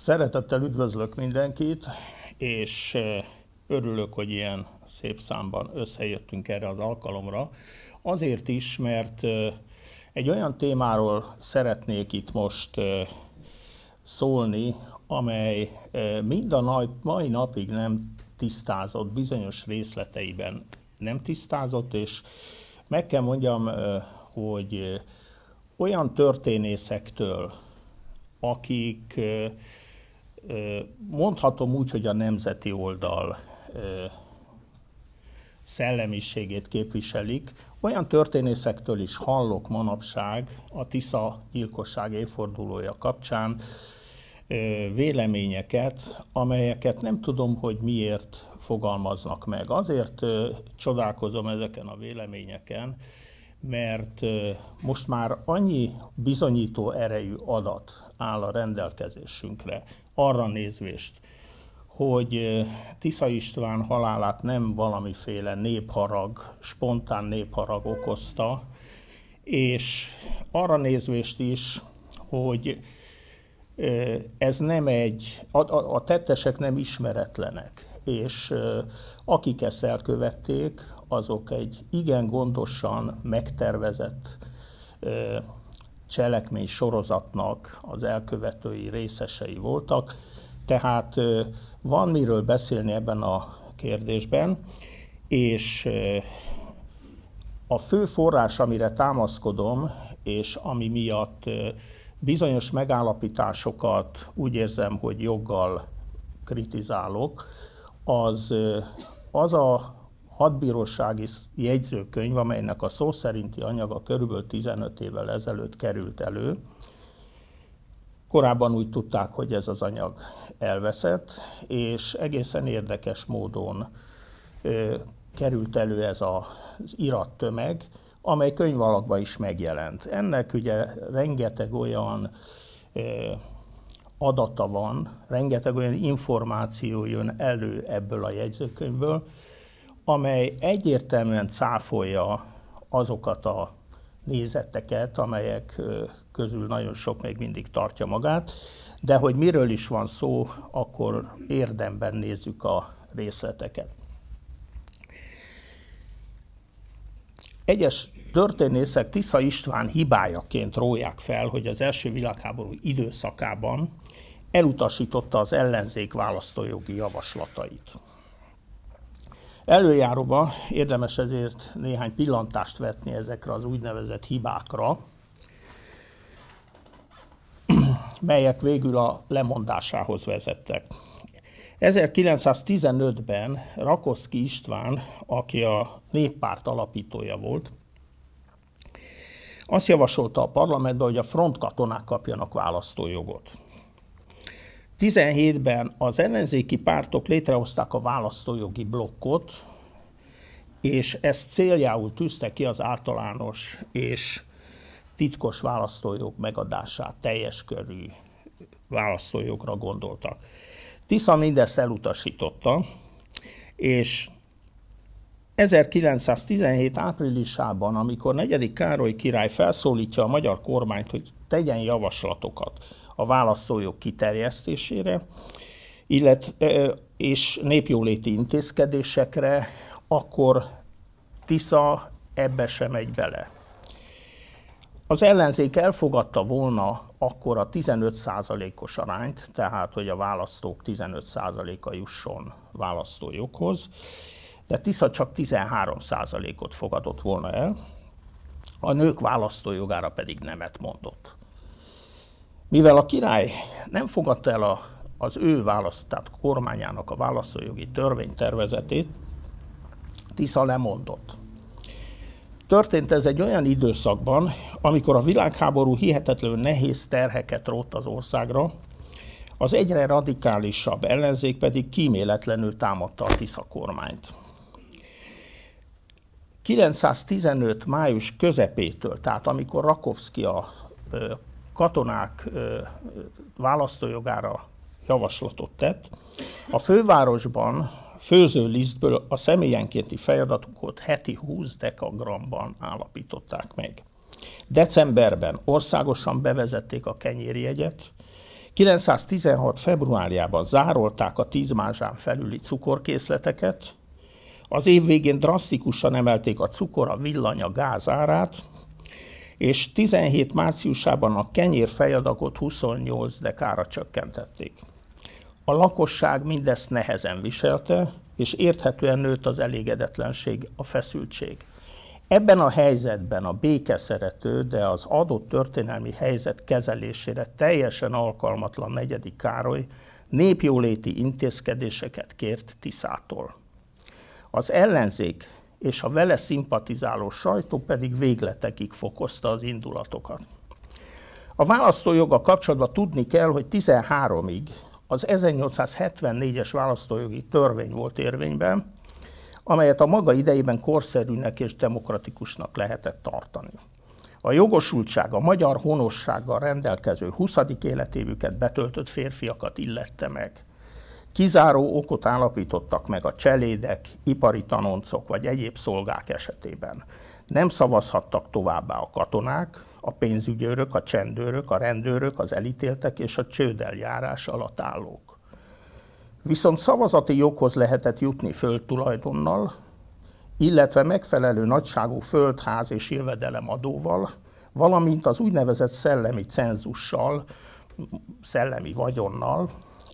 Szeretettel üdvözlök mindenkit, és eh, örülök, hogy ilyen szép számban összejöttünk erre az alkalomra. Azért is, mert eh, egy olyan témáról szeretnék itt most eh, szólni, amely mind a mai napig nem tisztázott, bizonyos részleteiben nem tisztázott, és meg kell mondjam, hogy olyan történészektől, akik mondhatom úgy, hogy a nemzeti oldal szellemiségét képviselik. Olyan történészektől is hallok manapság a Tisza gyilkosság évfordulója kapcsán véleményeket, amelyeket nem tudom, hogy miért fogalmaznak meg. Azért csodálkozom ezeken a véleményeken, mert most már annyi bizonyító erejű adat áll a rendelkezésünkre arra nézvést, hogy Tisza István halálát nem valamiféle népharag, spontán népharag okozta, és arra nézvést is, hogy ez nem egy, a, a, a tettesek nem ismeretlenek, és akik ezt elkövették, azok egy igen gondosan megtervezett cselekmény sorozatnak az elkövetői részesei voltak, tehát van miről beszélni ebben a kérdésben, és a fő forrás, amire támaszkodom, és ami miatt bizonyos megállapításokat úgy érzem, hogy joggal kritizálok, az az a hadbírósági jegyzőkönyv, amelynek a szó szerinti anyaga körülbelül 15 évvel ezelőtt került elő. Korábban úgy tudták, hogy ez az anyag elveszett, és egészen érdekes módon ö, került elő ez a, az irattömeg, amely alakban is megjelent. Ennek ugye rengeteg olyan ö, adata van, rengeteg olyan információ jön elő ebből a jegyzőkönyvből, amely egyértelműen cáfolja azokat a nézeteket, amelyek közül nagyon sok még mindig tartja magát, de hogy miről is van szó, akkor érdemben nézzük a részleteket. Egyes történészek Tisza István hibájaként róják fel, hogy az első világháború időszakában elutasította az ellenzék választójogi javaslatait. Előjáróba érdemes ezért néhány pillantást vetni ezekre az úgynevezett hibákra, melyek végül a lemondásához vezettek. 1915-ben Rakoszki István, aki a néppárt alapítója volt, azt javasolta a parlamentbe, hogy a frontkatonák kapjanak választójogot. 17-ben az ellenzéki pártok létrehozták a választójogi blokkot, és ezt céljául tűzte ki az általános és titkos választójog megadását, teljes körű választójogra gondoltak. Tisza mindezt elutasította, és 1917. áprilisában, amikor negyedik Károly király felszólítja a magyar kormányt, hogy tegyen javaslatokat, a válaszoljog kiterjesztésére, illet és népjóléti intézkedésekre, akkor Tisza ebbe sem megy bele. Az ellenzék elfogadta volna akkor a 15%-os arányt, tehát hogy a választók 15%-a jusson választójoghoz, de Tisza csak 13%-ot fogadott volna el, a nők választójogára pedig nemet mondott. Mivel a király nem fogadta el a, az ő választ, tehát kormányának a válaszoljogi törvénytervezetét, Tisza lemondott. Történt ez egy olyan időszakban, amikor a világháború hihetetlenül nehéz terheket rótt az országra, az egyre radikálisabb ellenzék pedig kíméletlenül támadta a Tisza kormányt. 915. május közepétől, tehát amikor Rakovszki a katonák választójogára javaslatot tett. A fővárosban főző lisztből a személyenkénti feladatokat heti 20 dekagramban állapították meg. Decemberben országosan bevezették a kenyérjegyet, 916. februárjában zárolták a 10 felüli cukorkészleteket, az év végén drasztikusan emelték a cukor, a villany, a gáz árát, és 17 márciusában a kenyér fejadagot 28 dekára csökkentették. A lakosság mindezt nehezen viselte, és érthetően nőtt az elégedetlenség, a feszültség. Ebben a helyzetben a békeszerető, de az adott történelmi helyzet kezelésére teljesen alkalmatlan negyedik Károly népjóléti intézkedéseket kért Tiszától. Az ellenzék és a vele szimpatizáló sajtó pedig végletekig fokozta az indulatokat. A választójoga kapcsolatban tudni kell, hogy 13-ig az 1874-es választójogi törvény volt érvényben, amelyet a maga idejében korszerűnek és demokratikusnak lehetett tartani. A jogosultság a magyar honossággal rendelkező 20. életévüket betöltött férfiakat illette meg – Kizáró okot állapítottak meg a cselédek, ipari tanoncok vagy egyéb szolgák esetében. Nem szavazhattak továbbá a katonák, a pénzügyőrök, a csendőrök, a rendőrök, az elítéltek és a csődeljárás alatt állók. Viszont szavazati joghoz lehetett jutni földtulajdonnal, illetve megfelelő nagyságú földház és adóval, valamint az úgynevezett szellemi cenzussal, szellemi vagyonnal,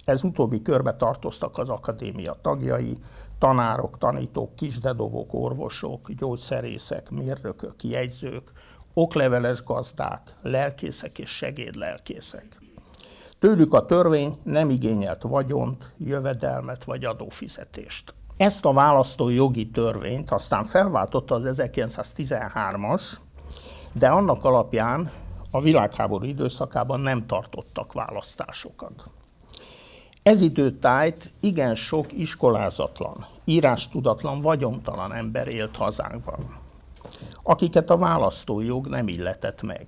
ez utóbbi körbe tartoztak az akadémia tagjai, tanárok, tanítók, kisdedobok, orvosok, gyógyszerészek, mérnökök, jegyzők, okleveles gazdák, lelkészek és segédlelkészek. Tőlük a törvény nem igényelt vagyont, jövedelmet vagy adófizetést. Ezt a választó jogi törvényt aztán felváltotta az 1913-as, de annak alapján a világháború időszakában nem tartottak választásokat. Ez időtájt igen sok iskolázatlan, írástudatlan, vagyontalan ember élt hazánkban, akiket a választójog nem illetett meg.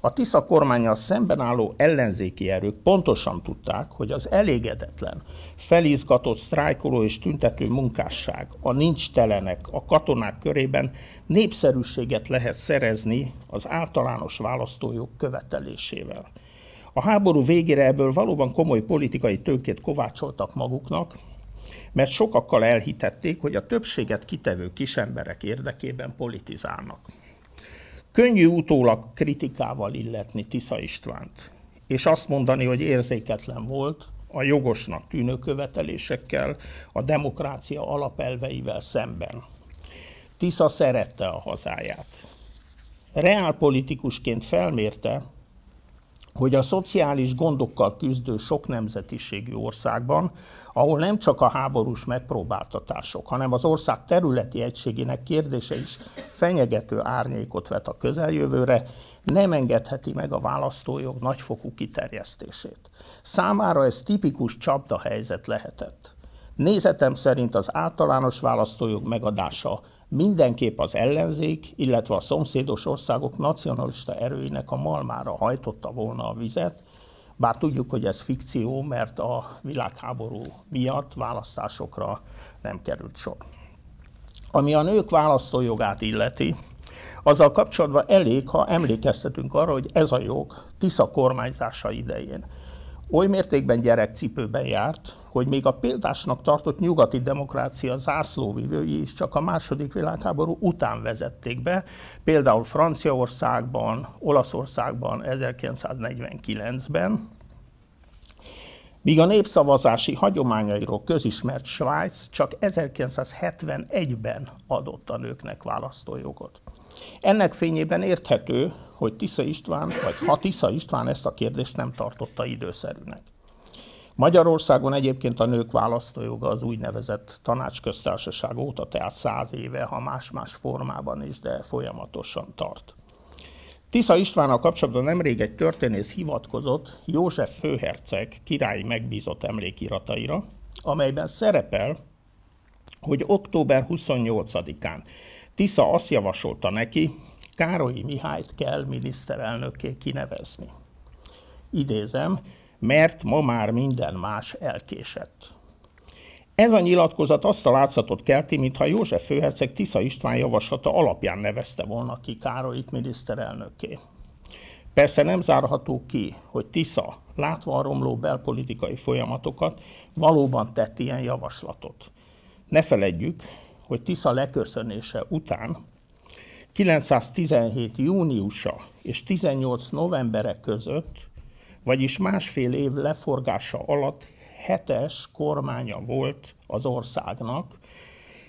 A Tisza kormányjal szemben álló ellenzéki erők pontosan tudták, hogy az elégedetlen, felizgatott sztrájkoló és tüntető munkásság, a nincs telenek, a katonák körében népszerűséget lehet szerezni az általános választójog követelésével – a háború végére ebből valóban komoly politikai tőkét kovácsoltak maguknak, mert sokakkal elhitették, hogy a többséget kitevő kisemberek érdekében politizálnak. Könnyű utólag kritikával illetni Tisza Istvánt, és azt mondani, hogy érzéketlen volt a jogosnak tűnő követelésekkel, a demokrácia alapelveivel szemben. Tisza szerette a hazáját. Reálpolitikusként felmérte, hogy a szociális gondokkal küzdő sok nemzetiségű országban, ahol nem csak a háborús megpróbáltatások, hanem az ország területi egységének kérdése is fenyegető árnyékot vet a közeljövőre, nem engedheti meg a választójog nagyfokú kiterjesztését. Számára ez tipikus csapda helyzet lehetett. Nézetem szerint az általános választójog megadása mindenképp az ellenzék, illetve a szomszédos országok nacionalista erőinek a malmára hajtotta volna a vizet, bár tudjuk, hogy ez fikció, mert a világháború miatt választásokra nem került sor. Ami a nők választójogát illeti, azzal kapcsolatban elég, ha emlékeztetünk arra, hogy ez a jog Tisza kormányzása idején oly mértékben gyerekcipőben járt, hogy még a példásnak tartott nyugati demokrácia zászlóvivői is csak a második világháború után vezették be, például Franciaországban, Olaszországban 1949-ben, míg a népszavazási hagyományairól közismert Svájc csak 1971-ben adott a nőknek választójogot. Ennek fényében érthető, hogy Tisza István, vagy ha Tisza István ezt a kérdést nem tartotta időszerűnek. Magyarországon egyébként a nők választójoga az úgynevezett tanácsköztársaság óta, tehát száz éve, ha más-más formában is, de folyamatosan tart. Tisza Istvánnal kapcsolatban nemrég egy történész hivatkozott József Főherceg királyi megbízott emlékirataira, amelyben szerepel, hogy október 28-án Tisza azt javasolta neki, Károlyi Mihályt kell miniszterelnökké kinevezni. Idézem, mert ma már minden más elkésett. Ez a nyilatkozat azt a látszatot kelti, mintha József főherceg Tisza István javaslata alapján nevezte volna ki Károlyit miniszterelnökké. Persze nem zárható ki, hogy Tisza, látva a romló belpolitikai folyamatokat, valóban tett ilyen javaslatot. Ne feledjük, hogy Tisza leköszönése után 917. júniusa és 18. novembere között, vagyis másfél év leforgása alatt hetes kormánya volt az országnak.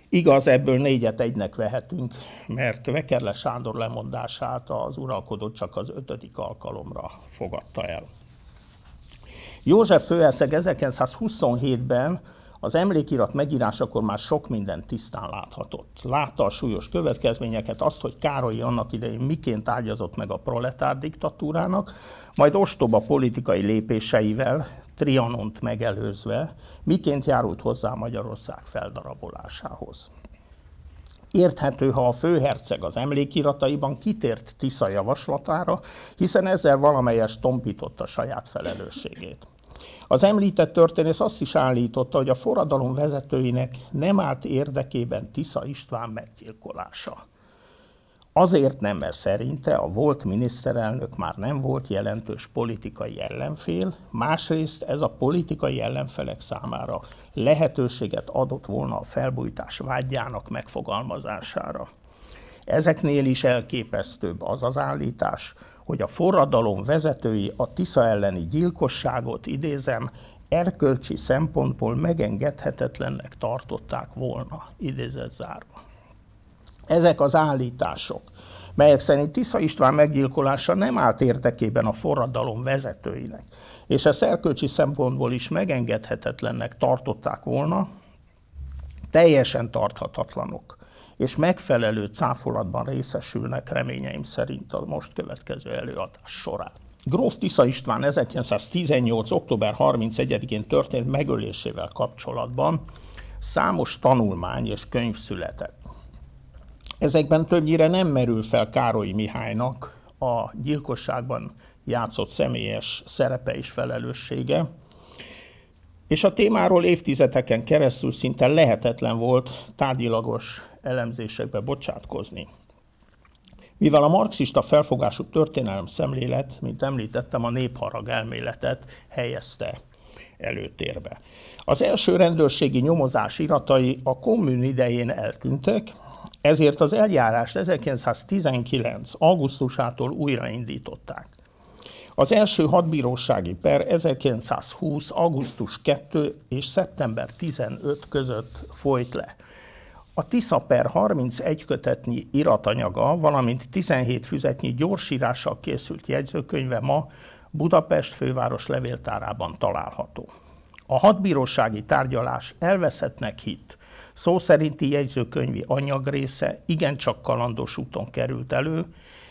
Igaz, ebből négyet egynek vehetünk, mert Vekerle Sándor lemondását az uralkodó csak az ötödik alkalomra fogadta el. József Főeszeg 1927-ben az emlékirat megírásakor már sok minden tisztán láthatott. Látta a súlyos következményeket, azt, hogy Károly annak idején miként ágyazott meg a proletár diktatúrának, majd ostoba politikai lépéseivel, Trianont megelőzve, miként járult hozzá Magyarország feldarabolásához. Érthető, ha a főherceg az emlékirataiban kitért Tisza javaslatára, hiszen ezzel valamelyes tompította saját felelősségét. Az említett történész azt is állította, hogy a forradalom vezetőinek nem állt érdekében Tisza István meggyilkolása. Azért nem, mert szerinte a volt miniszterelnök már nem volt jelentős politikai ellenfél, másrészt ez a politikai ellenfelek számára lehetőséget adott volna a felbújtás vágyának megfogalmazására. Ezeknél is elképesztőbb az az állítás, hogy a forradalom vezetői a Tisza elleni gyilkosságot, idézem, erkölcsi szempontból megengedhetetlennek tartották volna, idézett zárva. Ezek az állítások, melyek szerint Tisza István meggyilkolása nem állt érdekében a forradalom vezetőinek, és ezt erkölcsi szempontból is megengedhetetlennek tartották volna, teljesen tarthatatlanok és megfelelő cáfolatban részesülnek reményeim szerint a most következő előadás során. Gróf Tisza István 1918. október 31-én történt megölésével kapcsolatban számos tanulmány és könyv született. Ezekben többnyire nem merül fel Károly Mihálynak a gyilkosságban játszott személyes szerepe és felelőssége, és a témáról évtizedeken keresztül szinte lehetetlen volt tárgyilagos elemzésekbe bocsátkozni. Mivel a marxista felfogású történelem szemlélet, mint említettem, a népharag elméletet helyezte előtérbe. Az első rendőrségi nyomozás iratai a kommun idején eltűntek, ezért az eljárást 1919. augusztusától újraindították. Az első hadbírósági per 1920. augusztus 2 és szeptember 15 között folyt le a Tisza per 31 kötetnyi iratanyaga, valamint 17 füzetnyi gyorsírással készült jegyzőkönyve ma Budapest főváros levéltárában található. A hadbírósági tárgyalás elveszettnek hit, szó szerinti jegyzőkönyvi anyagrésze igencsak kalandos úton került elő,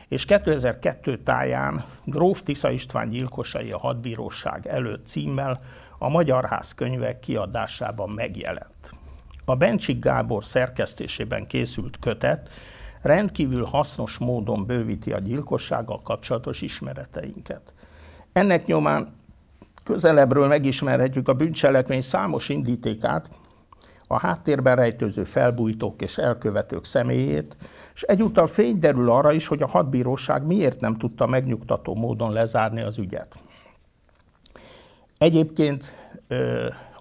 és 2002 táján Gróf Tisza István gyilkosai a hadbíróság előtt címmel a Magyar Ház könyvek kiadásában megjelent. A Bencsik Gábor szerkesztésében készült kötet rendkívül hasznos módon bővíti a gyilkossággal kapcsolatos ismereteinket. Ennek nyomán közelebbről megismerhetjük a bűncselekmény számos indítékát, a háttérben rejtőző felbújtók és elkövetők személyét, és egyúttal fény derül arra is, hogy a hadbíróság miért nem tudta megnyugtató módon lezárni az ügyet. Egyébként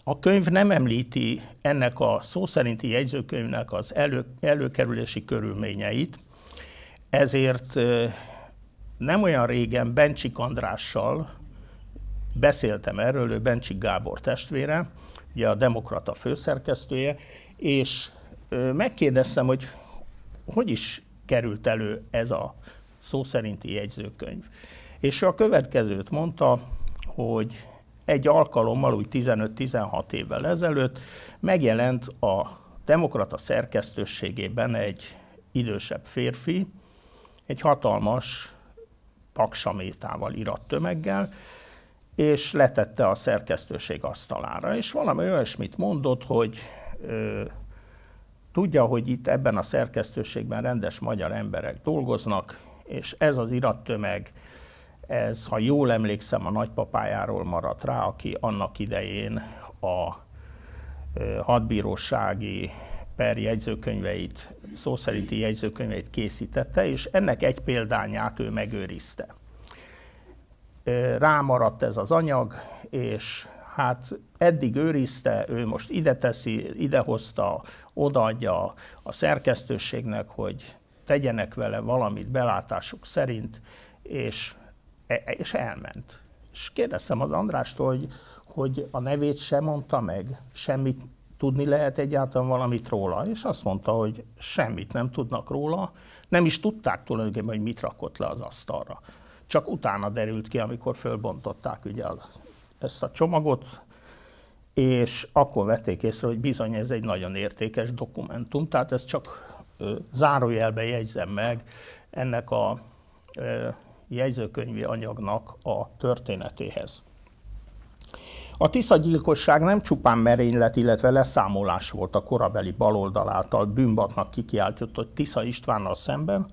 a könyv nem említi ennek a szó szerinti jegyzőkönyvnek az elő, előkerülési körülményeit, ezért nem olyan régen Bencsik Andrással beszéltem erről, ő Bencsik Gábor testvére, ugye a Demokrata főszerkesztője, és megkérdeztem, hogy hogy is került elő ez a szó szerinti jegyzőkönyv. És a következőt mondta, hogy egy alkalommal, úgy 15-16 évvel ezelőtt megjelent a Demokrata szerkesztőségében egy idősebb férfi, egy hatalmas paksamétával, tömeggel, és letette a szerkesztőség asztalára, és valami olyasmit mondott, hogy ö, tudja, hogy itt ebben a szerkesztőségben rendes magyar emberek dolgoznak, és ez az irattömeg ez, ha jól emlékszem, a nagypapájáról maradt rá, aki annak idején a hadbírósági per jegyzőkönyveit, szó szerinti jegyzőkönyveit készítette, és ennek egy példányát ő megőrizte. Rámaradt ez az anyag, és hát eddig őrizte, ő most ide teszi, ide hozta, odaadja a szerkesztőségnek, hogy tegyenek vele valamit belátásuk szerint, és E, e, és elment. És kérdeztem az Andrástól, hogy, hogy a nevét sem mondta meg, semmit tudni lehet egyáltalán valamit róla, és azt mondta, hogy semmit nem tudnak róla, nem is tudták tulajdonképpen, hogy mit rakott le az asztalra. Csak utána derült ki, amikor fölbontották ugye ezt a csomagot, és akkor vették észre, hogy bizony ez egy nagyon értékes dokumentum, tehát ez csak zárójelbe jegyzem meg, ennek a jegyzőkönyvi anyagnak a történetéhez. A Tisza gyilkosság nem csupán merénylet, illetve leszámolás volt a korabeli baloldal által bűnbatnak kikiáltott Tisza Istvánnal szemben,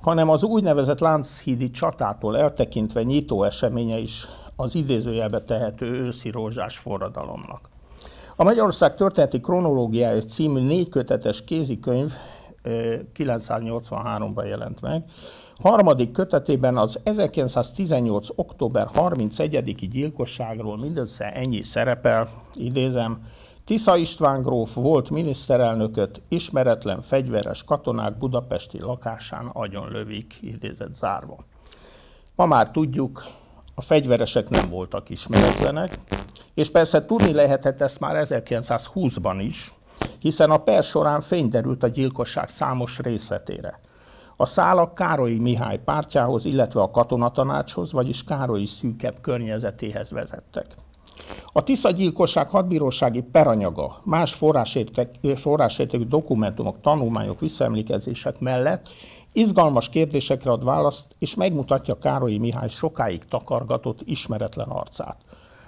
hanem az úgynevezett Lánchídi csatától eltekintve nyitó eseménye is az idézőjelbe tehető őszi rózsás forradalomnak. A Magyarország történeti kronológiája című négykötetes kézikönyv 983-ban jelent meg, harmadik kötetében az 1918. október 31-i gyilkosságról mindössze ennyi szerepel, idézem, Tisza István gróf volt miniszterelnököt, ismeretlen fegyveres katonák budapesti lakásán agyonlövik, idézett zárva. Ma már tudjuk, a fegyveresek nem voltak ismeretlenek, és persze tudni lehetett ezt már 1920-ban is, hiszen a per során fény derült a gyilkosság számos részletére. A szálak Károlyi Mihály pártjához, illetve a katonatanácshoz, vagyis Károlyi szűkebb környezetéhez vezettek. A Tisza gyilkosság hadbírósági peranyaga, más forrásértékű dokumentumok, tanulmányok, visszaemlékezések mellett izgalmas kérdésekre ad választ, és megmutatja Károlyi Mihály sokáig takargatott, ismeretlen arcát.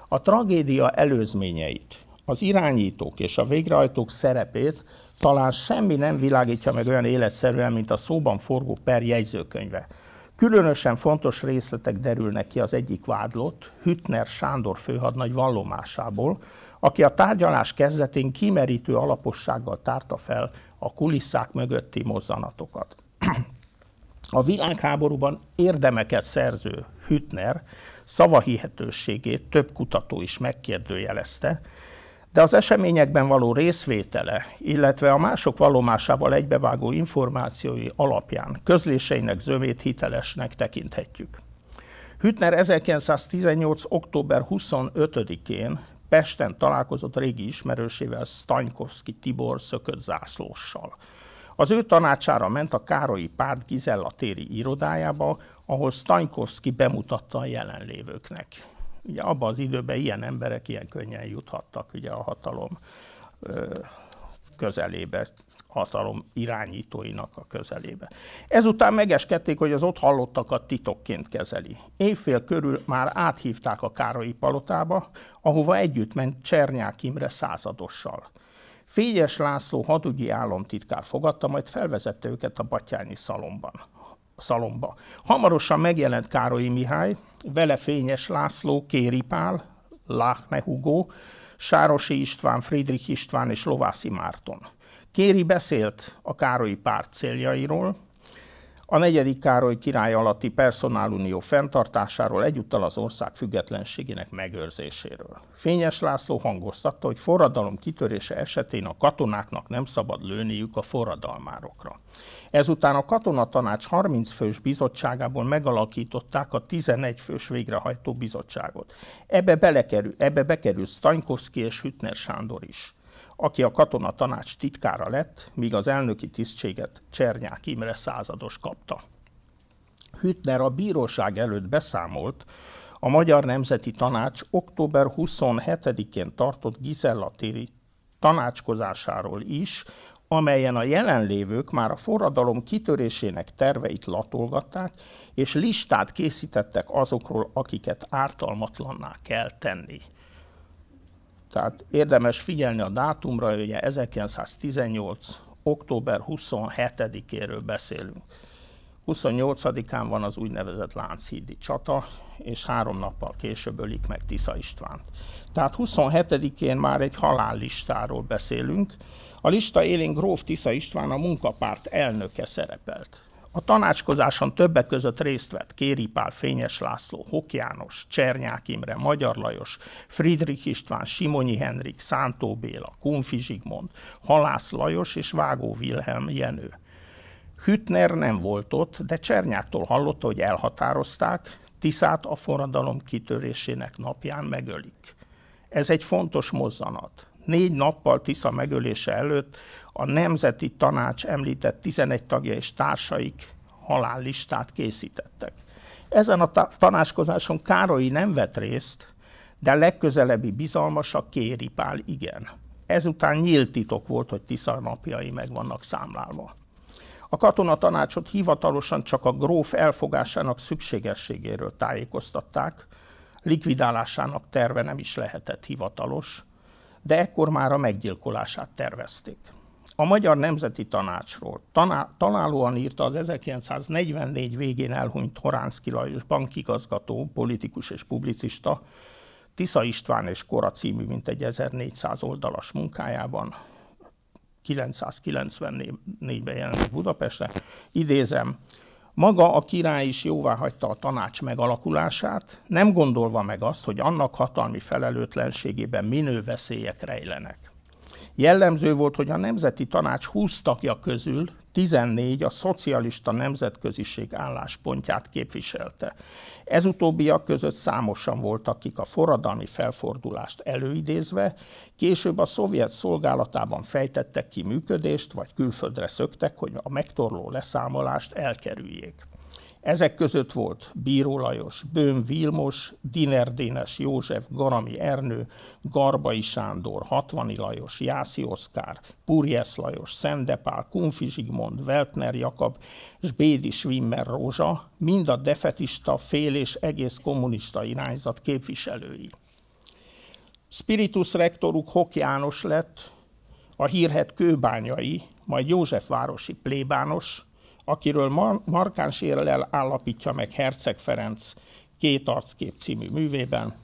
A tragédia előzményeit, az irányítók és a végrehajtók szerepét talán semmi nem világítja meg olyan életszerűen, mint a szóban forgó per jegyzőkönyve. Különösen fontos részletek derülnek ki az egyik vádlott, Hütner Sándor főhadnagy vallomásából, aki a tárgyalás kezdetén kimerítő alapossággal tárta fel a kulisszák mögötti mozzanatokat. A világháborúban érdemeket szerző Hütner szavahihetőségét több kutató is megkérdőjelezte, de az eseményekben való részvétele, illetve a mások valomásával egybevágó információi alapján közléseinek zömét hitelesnek tekinthetjük. Hütner 1918. október 25-én Pesten találkozott régi ismerősével Stanykovszki Tibor szökött zászlóssal. Az ő tanácsára ment a Károlyi Párt Gizella téri irodájába, ahol Stanykovszki bemutatta a jelenlévőknek ugye abban az időben ilyen emberek ilyen könnyen juthattak ugye a hatalom közelébe, hatalom irányítóinak a közelébe. Ezután megeskedték, hogy az ott hallottakat titokként kezeli. Évfél körül már áthívták a Károlyi palotába, ahova együtt ment Csernyák Imre századossal. Fényes László hadügyi államtitkár fogadta, majd felvezette őket a Batyányi szalomban szalomba. Hamarosan megjelent Károly Mihály, vele Fényes László, Kéri Pál, Láhne Hugo, Sárosi István, Friedrich István és Lovászi Márton. Kéri beszélt a Károlyi párt céljairól, a negyedik Károly király alatti personálunió fenntartásáról egyúttal az ország függetlenségének megőrzéséről. Fényes László hangoztatta, hogy forradalom kitörése esetén a katonáknak nem szabad lőniük a forradalmárokra. Ezután a Katonatanács 30 fős bizottságából megalakították a 11 fős végrehajtó bizottságot. Ebbe, belekerül, ebbe bekerül Stankowski és Hütner Sándor is aki a katona tanács titkára lett, míg az elnöki tisztséget Csernyák Imre százados kapta. Hütner a bíróság előtt beszámolt, a Magyar Nemzeti Tanács október 27-én tartott Gizella téri tanácskozásáról is, amelyen a jelenlévők már a forradalom kitörésének terveit latolgatták, és listát készítettek azokról, akiket ártalmatlanná kell tenni. Tehát érdemes figyelni a dátumra, ugye 1918. október 27-éről beszélünk. 28-án van az úgynevezett Lánchídi csata, és három nappal később ölik meg Tisza Istvánt. Tehát 27-én már egy halállistáról beszélünk. A lista élén Gróf Tisza István a munkapárt elnöke szerepelt. A tanácskozáson többek között részt vett Kéri Pál, Fényes László, Hok János, Csernyák Imre, Magyar Lajos, Friedrich István, Simonyi Henrik, Szántó Béla, Kunfi Zsigmond, Halász Lajos és Vágó Wilhelm Jenő. Hütner nem volt ott, de Csernyáktól hallotta, hogy elhatározták, Tiszát a forradalom kitörésének napján megölik. Ez egy fontos mozzanat. Négy nappal Tisza megölése előtt a Nemzeti Tanács említett 11 tagja és társaik halállistát készítettek. Ezen a tanácskozáson Károlyi nem vett részt, de legközelebbi bizalmasa Kéri Pál igen. Ezután nyílt titok volt, hogy Tisza napjai meg vannak számlálva. A katonatanácsot hivatalosan csak a gróf elfogásának szükségességéről tájékoztatták, likvidálásának terve nem is lehetett hivatalos, de ekkor már a meggyilkolását tervezték a Magyar Nemzeti Tanácsról. Taná- találóan írta az 1944 végén elhunyt Horánszki Lajos bankigazgató, politikus és publicista, Tisza István és Kora című mintegy 1400 oldalas munkájában, 994-ben jelent Budapesten, idézem, maga a király is jóvá hagyta a tanács megalakulását, nem gondolva meg azt, hogy annak hatalmi felelőtlenségében minő veszélyek rejlenek. Jellemző volt, hogy a Nemzeti Tanács 20 tagja közül 14 a szocialista nemzetköziség álláspontját képviselte. Ez utóbbiak között számosan voltak, akik a forradalmi felfordulást előidézve, később a szovjet szolgálatában fejtettek ki működést, vagy külföldre szöktek, hogy a megtorló leszámolást elkerüljék. Ezek között volt Bíró Lajos, Bőm Vilmos, Dénes József, Garami Ernő, Garbai Sándor, Hatvani Lajos, Jászi Oszkár, Purjes Lajos, Szendepál, Kunfi Zsigmond, Veltner Jakab, és Bédi Swimmer Rózsa, mind a defetista, fél és egész kommunista irányzat képviselői. Spiritus rektoruk Hok János lett, a hírhet kőbányai, majd Józsefvárosi plébános, akiről mar- markáns érlel állapítja meg Herceg Ferenc két arckép című művében,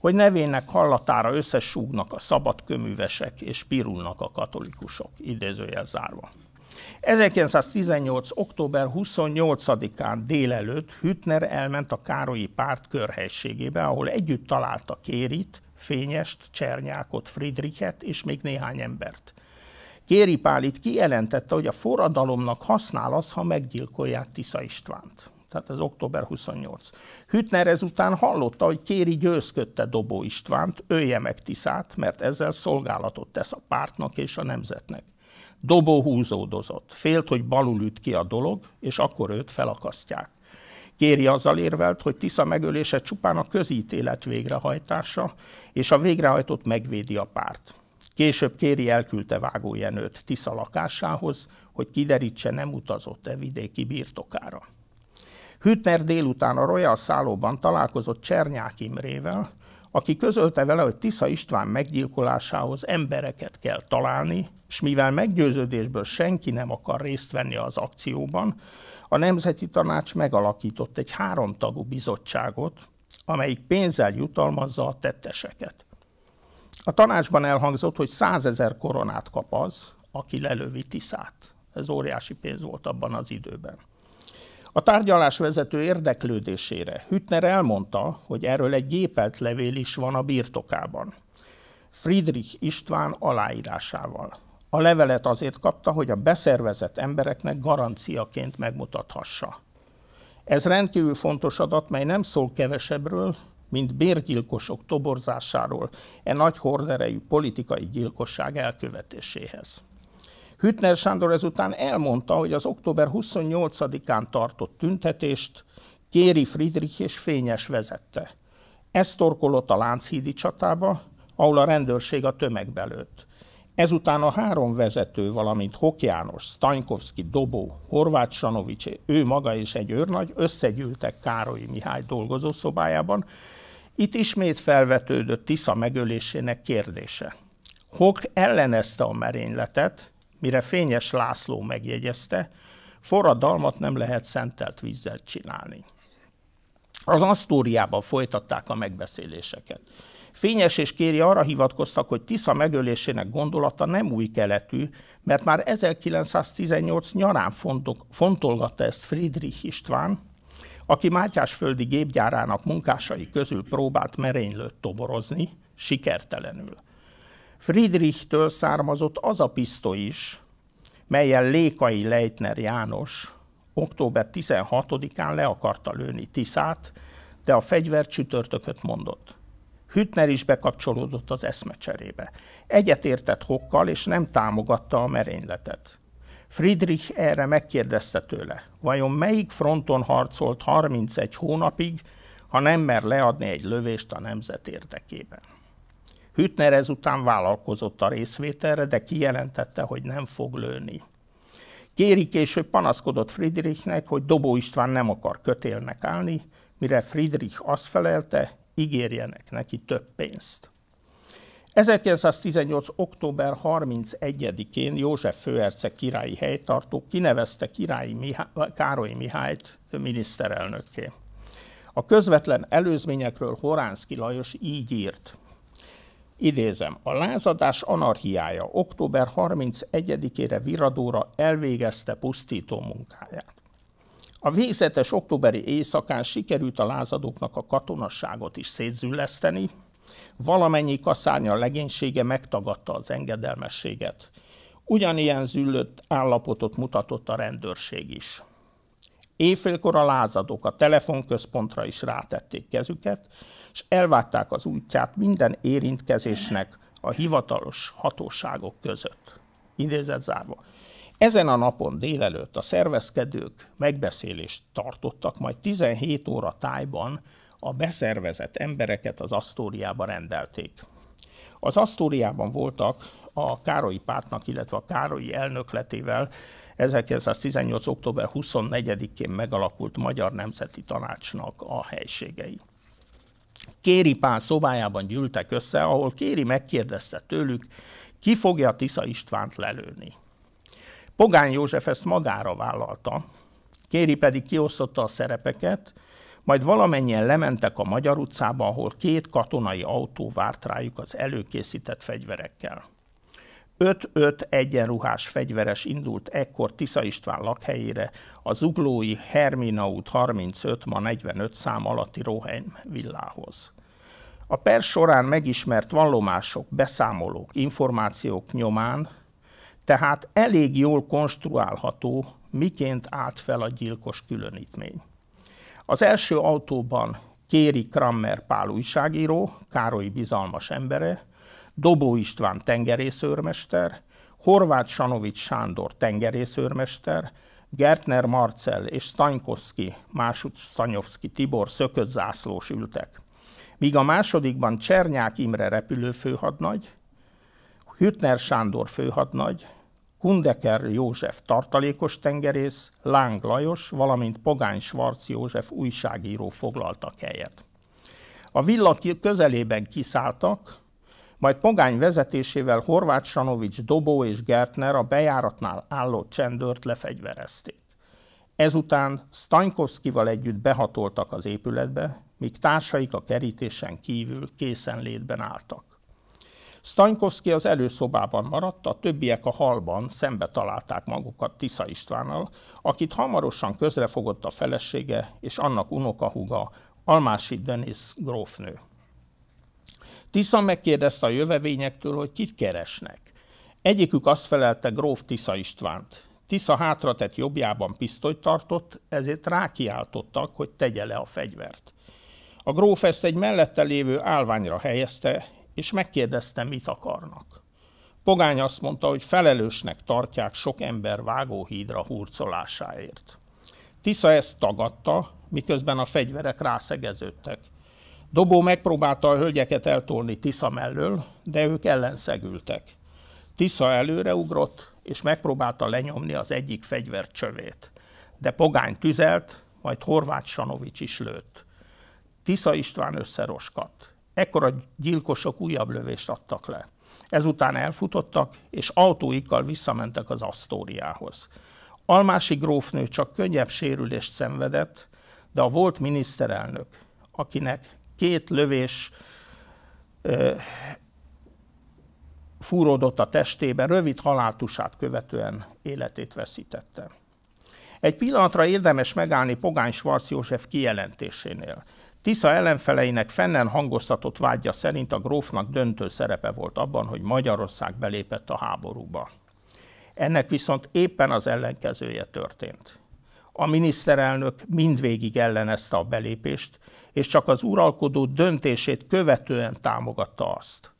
hogy nevének hallatára összesúgnak a szabadköművesek és pirulnak a katolikusok, idézőjel zárva. 1918. október 28-án délelőtt Hütner elment a Károlyi párt körhelységébe, ahol együtt találta Kérit, Fényest, Csernyákot, Friedrichet és még néhány embert. Kéri pálit kijelentette, hogy a forradalomnak használ az, ha meggyilkolják Tisza Istvánt. Tehát ez október 28. Hütner ezután hallotta, hogy Kéri győzködte Dobó Istvánt, ölje meg Tiszát, mert ezzel szolgálatot tesz a pártnak és a nemzetnek. Dobó húzódozott, félt, hogy balul üt ki a dolog, és akkor őt felakasztják. Kéri azzal érvelt, hogy Tisza megölése csupán a közítélet végrehajtása, és a végrehajtott megvédi a párt. Később Kéri elküldte Vágó Jenőt Tisza lakásához, hogy kiderítse, nem utazott-e vidéki birtokára. Hütner délután a Royal szállóban találkozott Csernyák Imrével, aki közölte vele, hogy Tisza István meggyilkolásához embereket kell találni, és mivel meggyőződésből senki nem akar részt venni az akcióban, a Nemzeti Tanács megalakított egy háromtagú bizottságot, amelyik pénzzel jutalmazza a tetteseket. A tanácsban elhangzott, hogy százezer koronát kap az, aki lelövi Tiszát. Ez óriási pénz volt abban az időben. A tárgyalás vezető érdeklődésére Hütner elmondta, hogy erről egy gépelt levél is van a birtokában. Friedrich István aláírásával. A levelet azért kapta, hogy a beszervezett embereknek garanciaként megmutathassa. Ez rendkívül fontos adat, mely nem szól kevesebbről, mint bérgyilkosok toborzásáról e nagy horderejű politikai gyilkosság elkövetéséhez. Hütner Sándor ezután elmondta, hogy az október 28-án tartott tüntetést Kéri Friedrich és Fényes vezette. Ez torkolott a Lánchídi csatába, ahol a rendőrség a tömeg belőtt. Ezután a három vezető, valamint Hok János, Stankowski, Dobó, Horváth Sanovics, ő maga és egy őrnagy összegyűltek Károly Mihály dolgozószobájában, itt ismét felvetődött Tisza megölésének kérdése. Hok ellenezte a merényletet, mire Fényes László megjegyezte, forradalmat nem lehet szentelt vízzel csinálni. Az Asztóriában folytatták a megbeszéléseket. Fényes és Kéri arra hivatkoztak, hogy Tisza megölésének gondolata nem új keletű, mert már 1918 nyarán fontolgatta ezt Friedrich István, aki Mátyásföldi gépgyárának munkásai közül próbált merénylőt toborozni, sikertelenül. Friedrichtől származott az a piszto is, melyen Lékai Leitner János október 16-án le akarta lőni Tiszát, de a fegyver csütörtököt mondott. Hütner is bekapcsolódott az eszmecserébe. Egyetértett Hokkal, és nem támogatta a merényletet. Friedrich erre megkérdezte tőle, vajon melyik fronton harcolt 31 hónapig, ha nem mer leadni egy lövést a nemzet érdekében. Hütner ezután vállalkozott a részvételre, de kijelentette, hogy nem fog lőni. Kéri később panaszkodott Friedrichnek, hogy Dobó István nem akar kötélnek állni, mire Friedrich azt felelte, ígérjenek neki több pénzt. 1918. október 31-én József főherceg királyi helytartó kinevezte királyi Mihály, Károly Mihályt miniszterelnökké. A közvetlen előzményekről Horánszki Lajos így írt. Idézem, a lázadás anarchiája október 31-ére viradóra elvégezte pusztító munkáját. A végzetes októberi éjszakán sikerült a lázadóknak a katonasságot is szétzülleszteni, Valamennyi kaszárnya legénysége megtagadta az engedelmességet. Ugyanilyen züllött állapotot mutatott a rendőrség is. Éjfélkor a lázadók a telefonközpontra is rátették kezüket, és elvágták az útját minden érintkezésnek a hivatalos hatóságok között. Idézet zárva. Ezen a napon délelőtt a szervezkedők megbeszélést tartottak, majd 17 óra tájban a beszervezett embereket az Asztóriába rendelték. Az Asztóriában voltak a Károlyi pártnak, illetve a Károlyi elnökletével 1918. október 24-én megalakult Magyar Nemzeti Tanácsnak a helységei. Kéri Pán szobájában gyűltek össze, ahol Kéri megkérdezte tőlük, ki fogja Tisza Istvánt lelőni. Pogány József ezt magára vállalta, Kéri pedig kiosztotta a szerepeket, majd valamennyien lementek a Magyar utcába, ahol két katonai autó várt rájuk az előkészített fegyverekkel. 5-5 egyenruhás fegyveres indult ekkor Tisza István lakhelyére, a zuglói Hermina út 35, ma 45 szám alatti Roheim villához. A per során megismert vallomások, beszámolók, információk nyomán, tehát elég jól konstruálható, miként állt fel a gyilkos különítmény. Az első autóban Kéri Krammer Pál újságíró, Károly bizalmas embere, Dobó István tengerészőrmester, Horváth Sanovics Sándor tengerészőrmester, Gertner Marcel és Stankowski, másod Stanyovski Tibor szökött zászlós ültek. Míg a másodikban Csernyák Imre repülőfőhadnagy, Hütner Sándor főhadnagy, Kundeker József tartalékos tengerész, Láng Lajos, valamint Pogány Svarc József újságíró foglaltak helyet. A villa közelében kiszálltak, majd Pogány vezetésével Horváth Sanovics, Dobó és Gertner a bejáratnál álló csendőrt lefegyverezték. Ezután Stankowskival együtt behatoltak az épületbe, míg társaik a kerítésen kívül készenlétben álltak. Stankowski az előszobában maradt, a többiek a halban szembe találták magukat Tisza Istvánnal, akit hamarosan közrefogott a felesége és annak unokahuga, Almási Denis grófnő. Tisza megkérdezte a jövevényektől, hogy kit keresnek. Egyikük azt felelte gróf Tisza Istvánt. Tisza hátratett jobbjában pisztolyt tartott, ezért rákiáltottak, hogy tegye le a fegyvert. A gróf ezt egy mellette lévő állványra helyezte, és megkérdeztem, mit akarnak. Pogány azt mondta, hogy felelősnek tartják sok ember vágóhídra hurcolásáért. Tisza ezt tagadta, miközben a fegyverek rászegeződtek. Dobó megpróbálta a hölgyeket eltolni Tisza mellől, de ők ellenszegültek. Tisza előreugrott, és megpróbálta lenyomni az egyik fegyver csövét. De Pogány tüzelt, majd Horváth Sanovics is lőtt. Tisza István összeroskadt. Ekkor a gyilkosok újabb lövést adtak le. Ezután elfutottak, és autóikkal visszamentek az Asztóriához. Almási grófnő csak könnyebb sérülést szenvedett, de a volt miniszterelnök, akinek két lövés ö, fúródott a testében, rövid haláltusát követően életét veszítette. Egy pillanatra érdemes megállni Pogány Svarc József kijelentésénél – Tisza ellenfeleinek fennen hangoztatott vágya szerint a grófnak döntő szerepe volt abban, hogy Magyarország belépett a háborúba. Ennek viszont éppen az ellenkezője történt. A miniszterelnök mindvégig ellenezte a belépést, és csak az uralkodó döntését követően támogatta azt.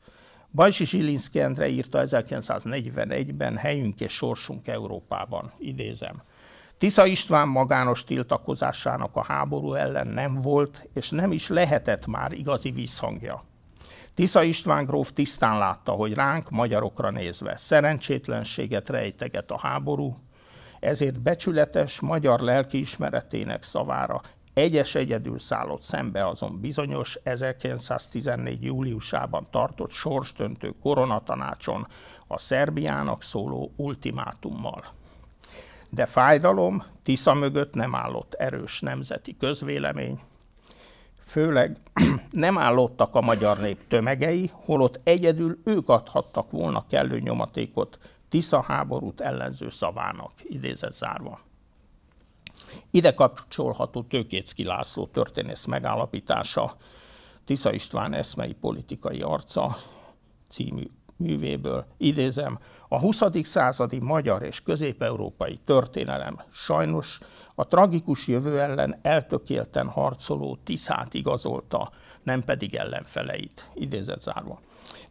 Bajsi Zsilinszki Endre írta 1941-ben Helyünk és sorsunk Európában, idézem. Tisza István magános tiltakozásának a háború ellen nem volt, és nem is lehetett már igazi visszhangja. Tisza István gróf tisztán látta, hogy ránk, magyarokra nézve szerencsétlenséget rejteget a háború, ezért becsületes magyar lelki ismeretének szavára egyes egyedül szállott szembe azon bizonyos 1914. júliusában tartott sorsdöntő koronatanácson a Szerbiának szóló ultimátummal de fájdalom Tisza mögött nem állott erős nemzeti közvélemény. Főleg nem állottak a magyar nép tömegei, holott egyedül ők adhattak volna kellő nyomatékot Tisza háborút ellenző szavának, idézett zárva. Ide kapcsolható Tőkécki László történész megállapítása, Tisza István eszmei politikai arca című művéből, idézem, a 20. századi magyar és közép-európai történelem sajnos a tragikus jövő ellen eltökélten harcoló Tiszát igazolta, nem pedig ellenfeleit, Idézett zárva.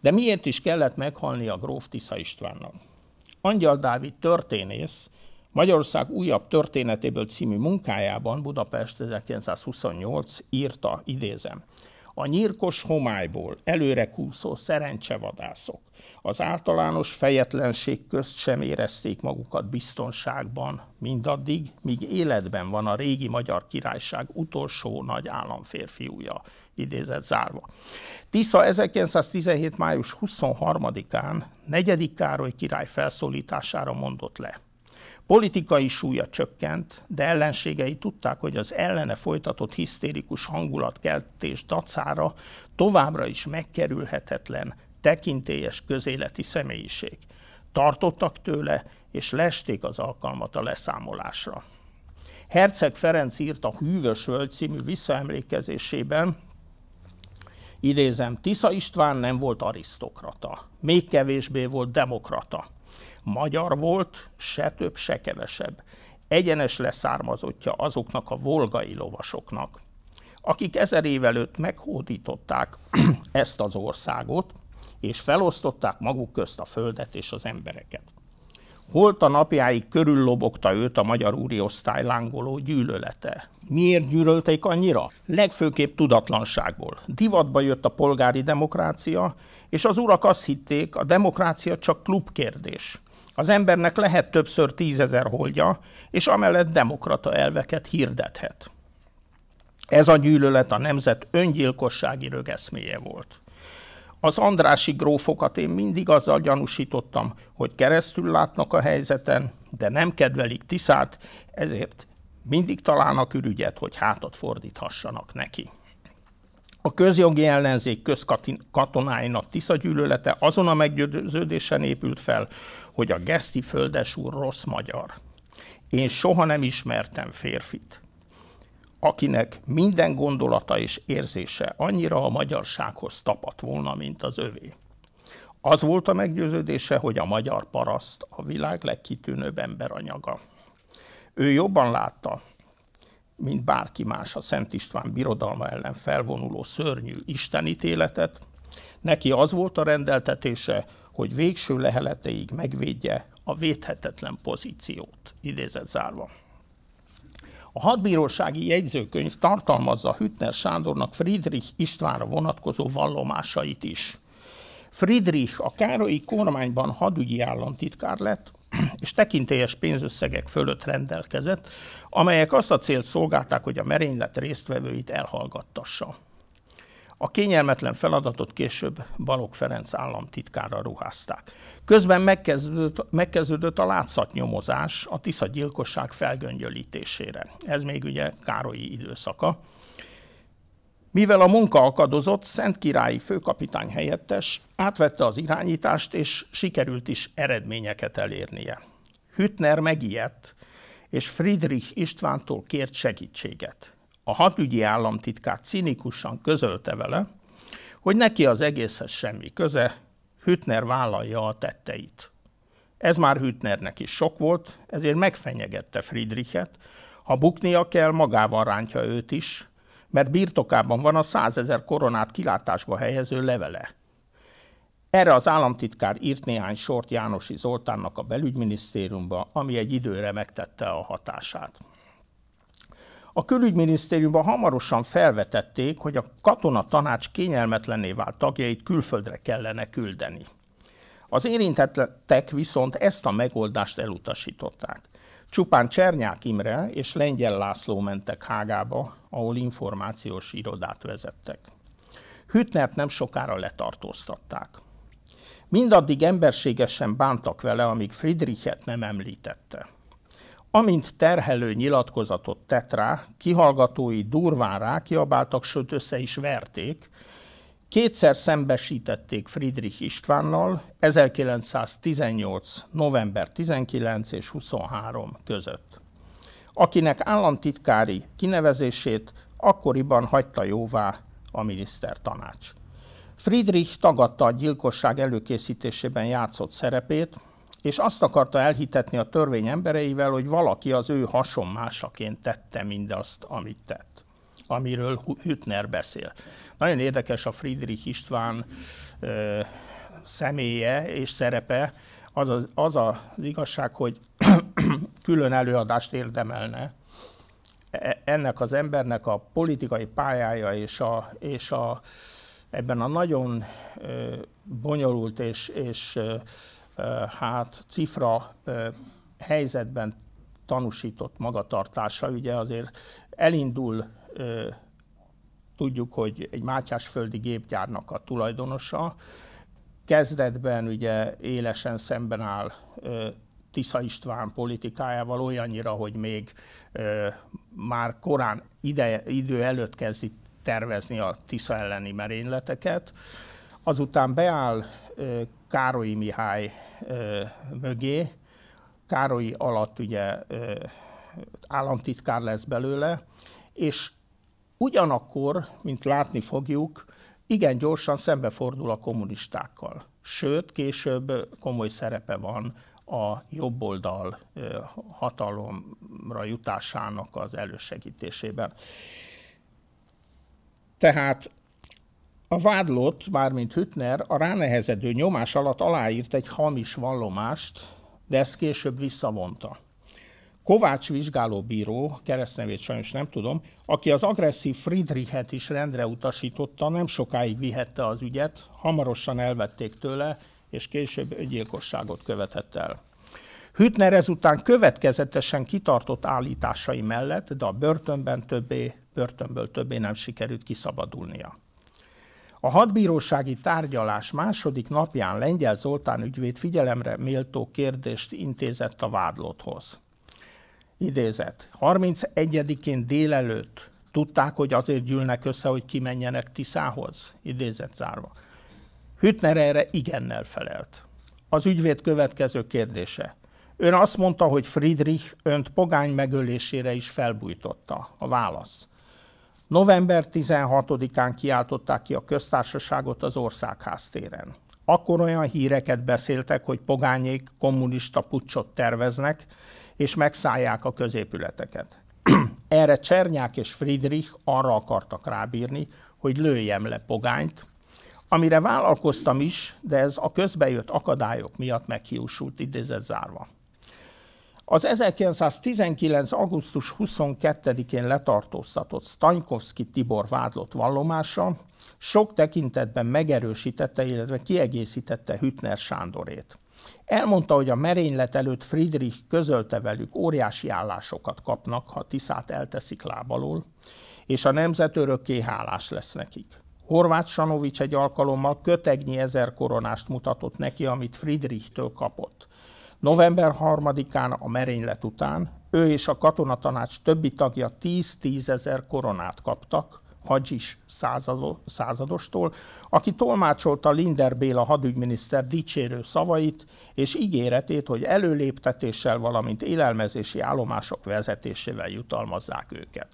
De miért is kellett meghalni a gróf Tisza Istvánnak? Angyal Dávid történész, Magyarország újabb történetéből című munkájában Budapest 1928 írta, idézem, a nyírkos homályból előre kúszó szerencsevadászok az általános fejetlenség közt sem érezték magukat biztonságban, mindaddig, míg életben van a régi magyar királyság utolsó nagy államférfiúja, idézett zárva. Tisza 1917. május 23-án negyedik Károly király felszólítására mondott le – Politikai súlya csökkent, de ellenségei tudták, hogy az ellene folytatott hisztérikus hangulatkeltés dacára továbbra is megkerülhetetlen, tekintélyes közéleti személyiség. Tartottak tőle, és lesték az alkalmat a leszámolásra. Herceg Ferenc írt a Hűvös Völgy című visszaemlékezésében, idézem, Tisza István nem volt arisztokrata, még kevésbé volt demokrata magyar volt, se több, se kevesebb. Egyenes leszármazottja azoknak a volgai lovasoknak, akik ezer év előtt meghódították ezt az országot, és felosztották maguk közt a földet és az embereket. Holt a napjáig körüllobogta őt a magyar úri osztály lángoló gyűlölete. Miért gyűlölték annyira? Legfőképp tudatlanságból. Divatba jött a polgári demokrácia, és az urak azt hitték, a demokrácia csak klubkérdés. Az embernek lehet többször tízezer holdja, és amellett demokrata elveket hirdethet. Ez a gyűlölet a nemzet öngyilkossági rögeszméje volt. Az Andrási grófokat én mindig azzal gyanúsítottam, hogy keresztül látnak a helyzeten, de nem kedvelik Tiszát, ezért mindig találnak ürügyet, hogy hátat fordíthassanak neki. A közjogi ellenzék közkatonáinak Tisza gyűlölete azon a meggyőződésen épült fel, hogy a geszti földesúr rossz magyar. Én soha nem ismertem férfit, akinek minden gondolata és érzése annyira a magyarsághoz tapadt volna, mint az övé. Az volt a meggyőződése, hogy a magyar paraszt a világ legkitűnőbb emberanyaga. Ő jobban látta, mint bárki más a Szent István birodalma ellen felvonuló szörnyű istenítéletet. Neki az volt a rendeltetése, hogy végső leheleteig megvédje a védhetetlen pozíciót, idézett zárva. A hadbírósági jegyzőkönyv tartalmazza Hütner Sándornak Friedrich Istvánra vonatkozó vallomásait is. Friedrich a Károlyi kormányban hadügyi államtitkár lett, és tekintélyes pénzösszegek fölött rendelkezett, amelyek azt a célt szolgálták, hogy a merénylet résztvevőit elhallgattassa. A kényelmetlen feladatot később Balogh Ferenc államtitkára ruházták. Közben megkezdődött, megkezdődött a látszatnyomozás a Tisza gyilkosság felgöngyölítésére. Ez még ugye Károlyi időszaka. Mivel a munka akadozott, Szentkirályi főkapitány helyettes átvette az irányítást, és sikerült is eredményeket elérnie. Hütner megijedt, és Friedrich Istvántól kért segítséget a hadügyi államtitkár cinikusan közölte vele, hogy neki az egészhez semmi köze, Hütner vállalja a tetteit. Ez már Hütnernek is sok volt, ezért megfenyegette Friedrichet, ha buknia kell, magával rántja őt is, mert birtokában van a százezer koronát kilátásba helyező levele. Erre az államtitkár írt néhány sort Jánosi Zoltánnak a belügyminisztériumba, ami egy időre megtette a hatását. A külügyminisztériumban hamarosan felvetették, hogy a katona tanács kényelmetlenné vált tagjait külföldre kellene küldeni. Az érintettek viszont ezt a megoldást elutasították. Csupán Csernyák Imre és Lengyel László mentek Hágába, ahol információs irodát vezettek. Hütnert nem sokára letartóztatták. Mindaddig emberségesen bántak vele, amíg Friedrichet nem említette. Amint terhelő nyilatkozatot tett rá, kihallgatói durván rákiabáltak, sőt össze is verték. Kétszer szembesítették Friedrich Istvánnal 1918. november 19 és 23 között, akinek államtitkári kinevezését akkoriban hagyta jóvá a minisztertanács. Friedrich tagadta a gyilkosság előkészítésében játszott szerepét, és azt akarta elhitetni a törvény embereivel, hogy valaki az ő hasonmásaként tette mindazt, amit tett, amiről Hütner beszél. Nagyon érdekes a Friedrich István ö, személye és szerepe, az az, az, az igazság, hogy külön előadást érdemelne, e-, ennek az embernek a politikai pályája és a, és a ebben a nagyon ö, bonyolult és, és hát cifra helyzetben tanúsított magatartása, ugye azért elindul tudjuk, hogy egy Mátyásföldi gépgyárnak a tulajdonosa. Kezdetben ugye élesen szemben áll Tisza István politikájával olyannyira, hogy még már korán ide, idő előtt kezdi tervezni a Tisza elleni merényleteket. Azután beáll Károly Mihály mögé. Károlyi alatt ugye államtitkár lesz belőle, és ugyanakkor, mint látni fogjuk, igen gyorsan szembefordul a kommunistákkal. Sőt, később komoly szerepe van a jobboldal hatalomra jutásának az elősegítésében. Tehát a vádlott, mármint Hütner, a ránehezedő nyomás alatt aláírt egy hamis vallomást, de ezt később visszavonta. Kovács bíró, keresztnevét sajnos nem tudom, aki az agresszív Friedrichet is rendre utasította, nem sokáig vihette az ügyet, hamarosan elvették tőle, és később öngyilkosságot követett el. Hütner ezután következetesen kitartott állításai mellett, de a börtönben többé, börtönből többé nem sikerült kiszabadulnia. A hadbírósági tárgyalás második napján Lengyel Zoltán ügyvéd figyelemre méltó kérdést intézett a vádlotthoz. Idézet. 31-én délelőtt tudták, hogy azért gyűlnek össze, hogy kimenjenek Tiszához. Idézet zárva. Hütner erre igennel felelt. Az ügyvéd következő kérdése. Ön azt mondta, hogy Friedrich önt pogány megölésére is felbújtotta. A válasz. November 16-án kiáltották ki a köztársaságot az országháztéren. Akkor olyan híreket beszéltek, hogy pogányék kommunista pucsot terveznek, és megszállják a középületeket. Erre Csernyák és Friedrich arra akartak rábírni, hogy lőjem le pogányt, amire vállalkoztam is, de ez a közbejött akadályok miatt meghiúsult, idézett zárva. Az 1919. augusztus 22-én letartóztatott Stanykovszki Tibor vádlott vallomása sok tekintetben megerősítette, illetve kiegészítette Hütner Sándorét. Elmondta, hogy a merénylet előtt Friedrich közölte velük, óriási állásokat kapnak, ha Tiszát elteszik lábalól, és a nemzet örökké hálás lesz nekik. Horváth Sanovics egy alkalommal kötegnyi ezer koronást mutatott neki, amit Friedrichtől kapott – November 3-án a merénylet után ő és a katonatanács többi tagja 10-10 ezer koronát kaptak, Hadzsis századostól, aki tolmácsolta Linder Béla hadügyminiszter dicsérő szavait és ígéretét, hogy előléptetéssel, valamint élelmezési állomások vezetésével jutalmazzák őket.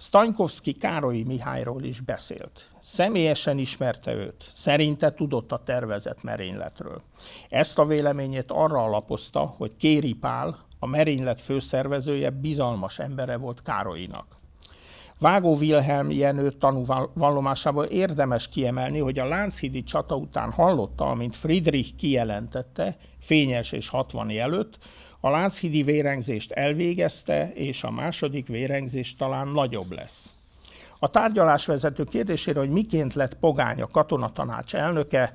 Stanykovszki Károlyi Mihályról is beszélt. Személyesen ismerte őt, szerinte tudott a tervezett merényletről. Ezt a véleményét arra alapozta, hogy Kéri Pál, a merénylet főszervezője bizalmas embere volt Károlynak. Vágó Wilhelm Jenő tanúvallomásából érdemes kiemelni, hogy a Lánchidi csata után hallotta, amint Friedrich kijelentette, fényes és hatvani előtt, a Lánchidi vérengzést elvégezte, és a második vérengzés talán nagyobb lesz. A tárgyalásvezető kérdésére, hogy miként lett Pogány a katonatanács elnöke,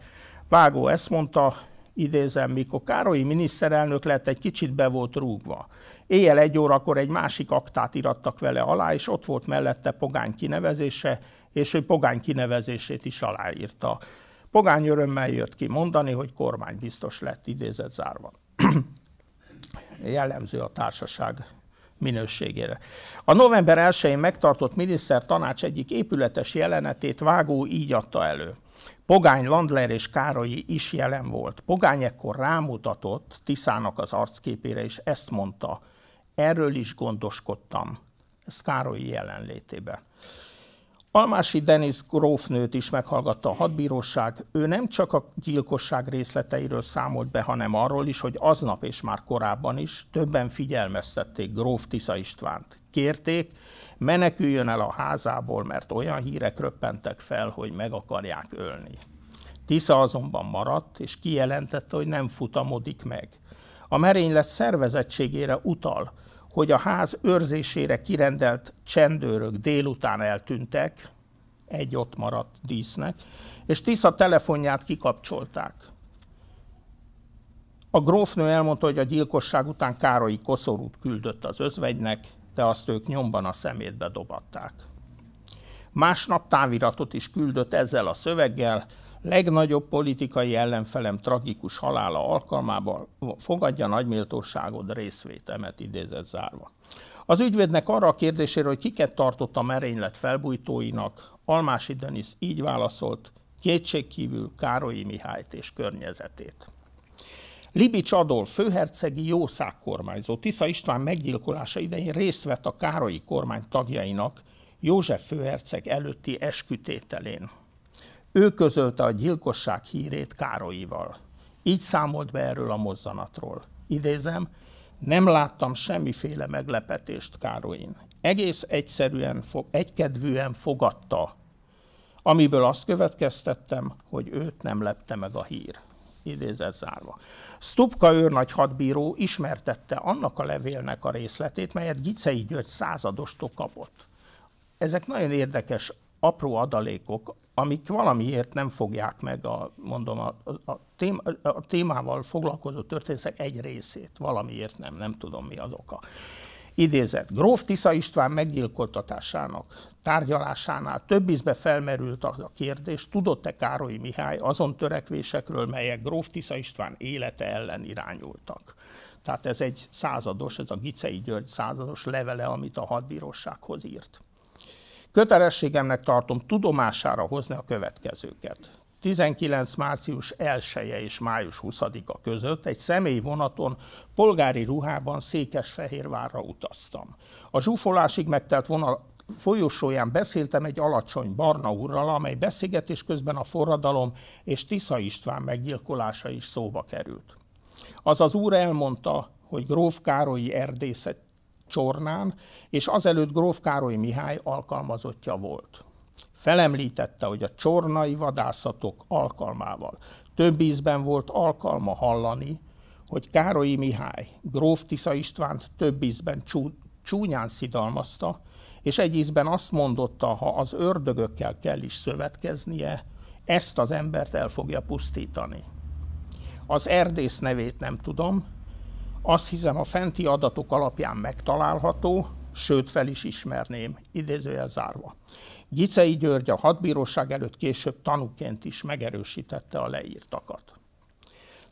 Vágó ezt mondta, idézem, mikor Károlyi miniszterelnök lett, egy kicsit be volt rúgva. Éjjel egy órakor egy másik aktát irattak vele alá, és ott volt mellette Pogány kinevezése, és ő Pogány kinevezését is aláírta. Pogány örömmel jött ki mondani, hogy kormány biztos lett, idézet zárva. jellemző a társaság minőségére. A november 1-én megtartott miniszter tanács egyik épületes jelenetét Vágó így adta elő. Pogány Landler és Károlyi is jelen volt. Pogány ekkor rámutatott Tiszának az arcképére, és ezt mondta. Erről is gondoskodtam. ezt Károlyi jelenlétében. Almási Denis grófnőt is meghallgatta a hadbíróság. Ő nem csak a gyilkosság részleteiről számolt be, hanem arról is, hogy aznap és már korábban is többen figyelmeztették gróf Tisza Istvánt. Kérték, meneküljön el a házából, mert olyan hírek röppentek fel, hogy meg akarják ölni. Tisza azonban maradt, és kijelentette, hogy nem futamodik meg. A merénylet szervezettségére utal, hogy a ház őrzésére kirendelt csendőrök délután eltűntek, egy ott maradt dísznek, és Tisza telefonját kikapcsolták. A grófnő elmondta, hogy a gyilkosság után Károlyi koszorút küldött az özvegynek, de azt ők nyomban a szemétbe dobatták. Másnap táviratot is küldött ezzel a szöveggel, legnagyobb politikai ellenfelem tragikus halála alkalmában fogadja nagy méltóságod részvétemet, idézett zárva. Az ügyvédnek arra a kérdésére, hogy kiket tartott a merénylet felbújtóinak, Almási Denis így válaszolt, kétségkívül Károlyi Mihályt és környezetét. Libics Adolf főhercegi jószág kormányzó Tisza István meggyilkolása idején részt vett a Károlyi kormány tagjainak József főherceg előtti eskütételén. Ő közölte a gyilkosság hírét Károlyival. Így számolt be erről a mozzanatról. Idézem, nem láttam semmiféle meglepetést Károlyin. Egész egyszerűen, egykedvűen fogadta, amiből azt következtettem, hogy őt nem lepte meg a hír. Idézett zárva. Stupka őrnagy hadbíró ismertette annak a levélnek a részletét, melyet Gicei György századostól kapott. Ezek nagyon érdekes apró adalékok, amik valamiért nem fogják meg a, mondom, a, a, a témával foglalkozó történetek egy részét. Valamiért nem, nem tudom mi az oka. Idézett, Gróf Tisza István meggyilkoltatásának tárgyalásánál több ízbe felmerült az a kérdés, tudott-e Károly Mihály azon törekvésekről, melyek Gróf Tisza István élete ellen irányultak. Tehát ez egy százados, ez a Gicei György százados levele, amit a hadbírósághoz írt. Kötelességemnek tartom tudomására hozni a következőket. 19. március 1-e és május 20-a között egy személy vonaton polgári ruhában Székesfehérvárra utaztam. A zsúfolásig megtelt vonal folyosóján beszéltem egy alacsony barna úrral, amely beszélgetés közben a forradalom és Tisza István meggyilkolása is szóba került. Az az úr elmondta, hogy Gróf Károlyi erdészet Csornán, és azelőtt Gróf Károly Mihály alkalmazottja volt. Felemlítette, hogy a csornai vadászatok alkalmával több ízben volt alkalma hallani, hogy Károlyi Mihály Gróf Tisza Istvánt több ízben csú- csúnyán szidalmazta, és egy ízben azt mondotta, ha az ördögökkel kell is szövetkeznie, ezt az embert el fogja pusztítani. Az erdész nevét nem tudom, azt hiszem a fenti adatok alapján megtalálható, sőt fel is ismerném, idézőjel zárva. Gicei György a hadbíróság előtt később tanúként is megerősítette a leírtakat.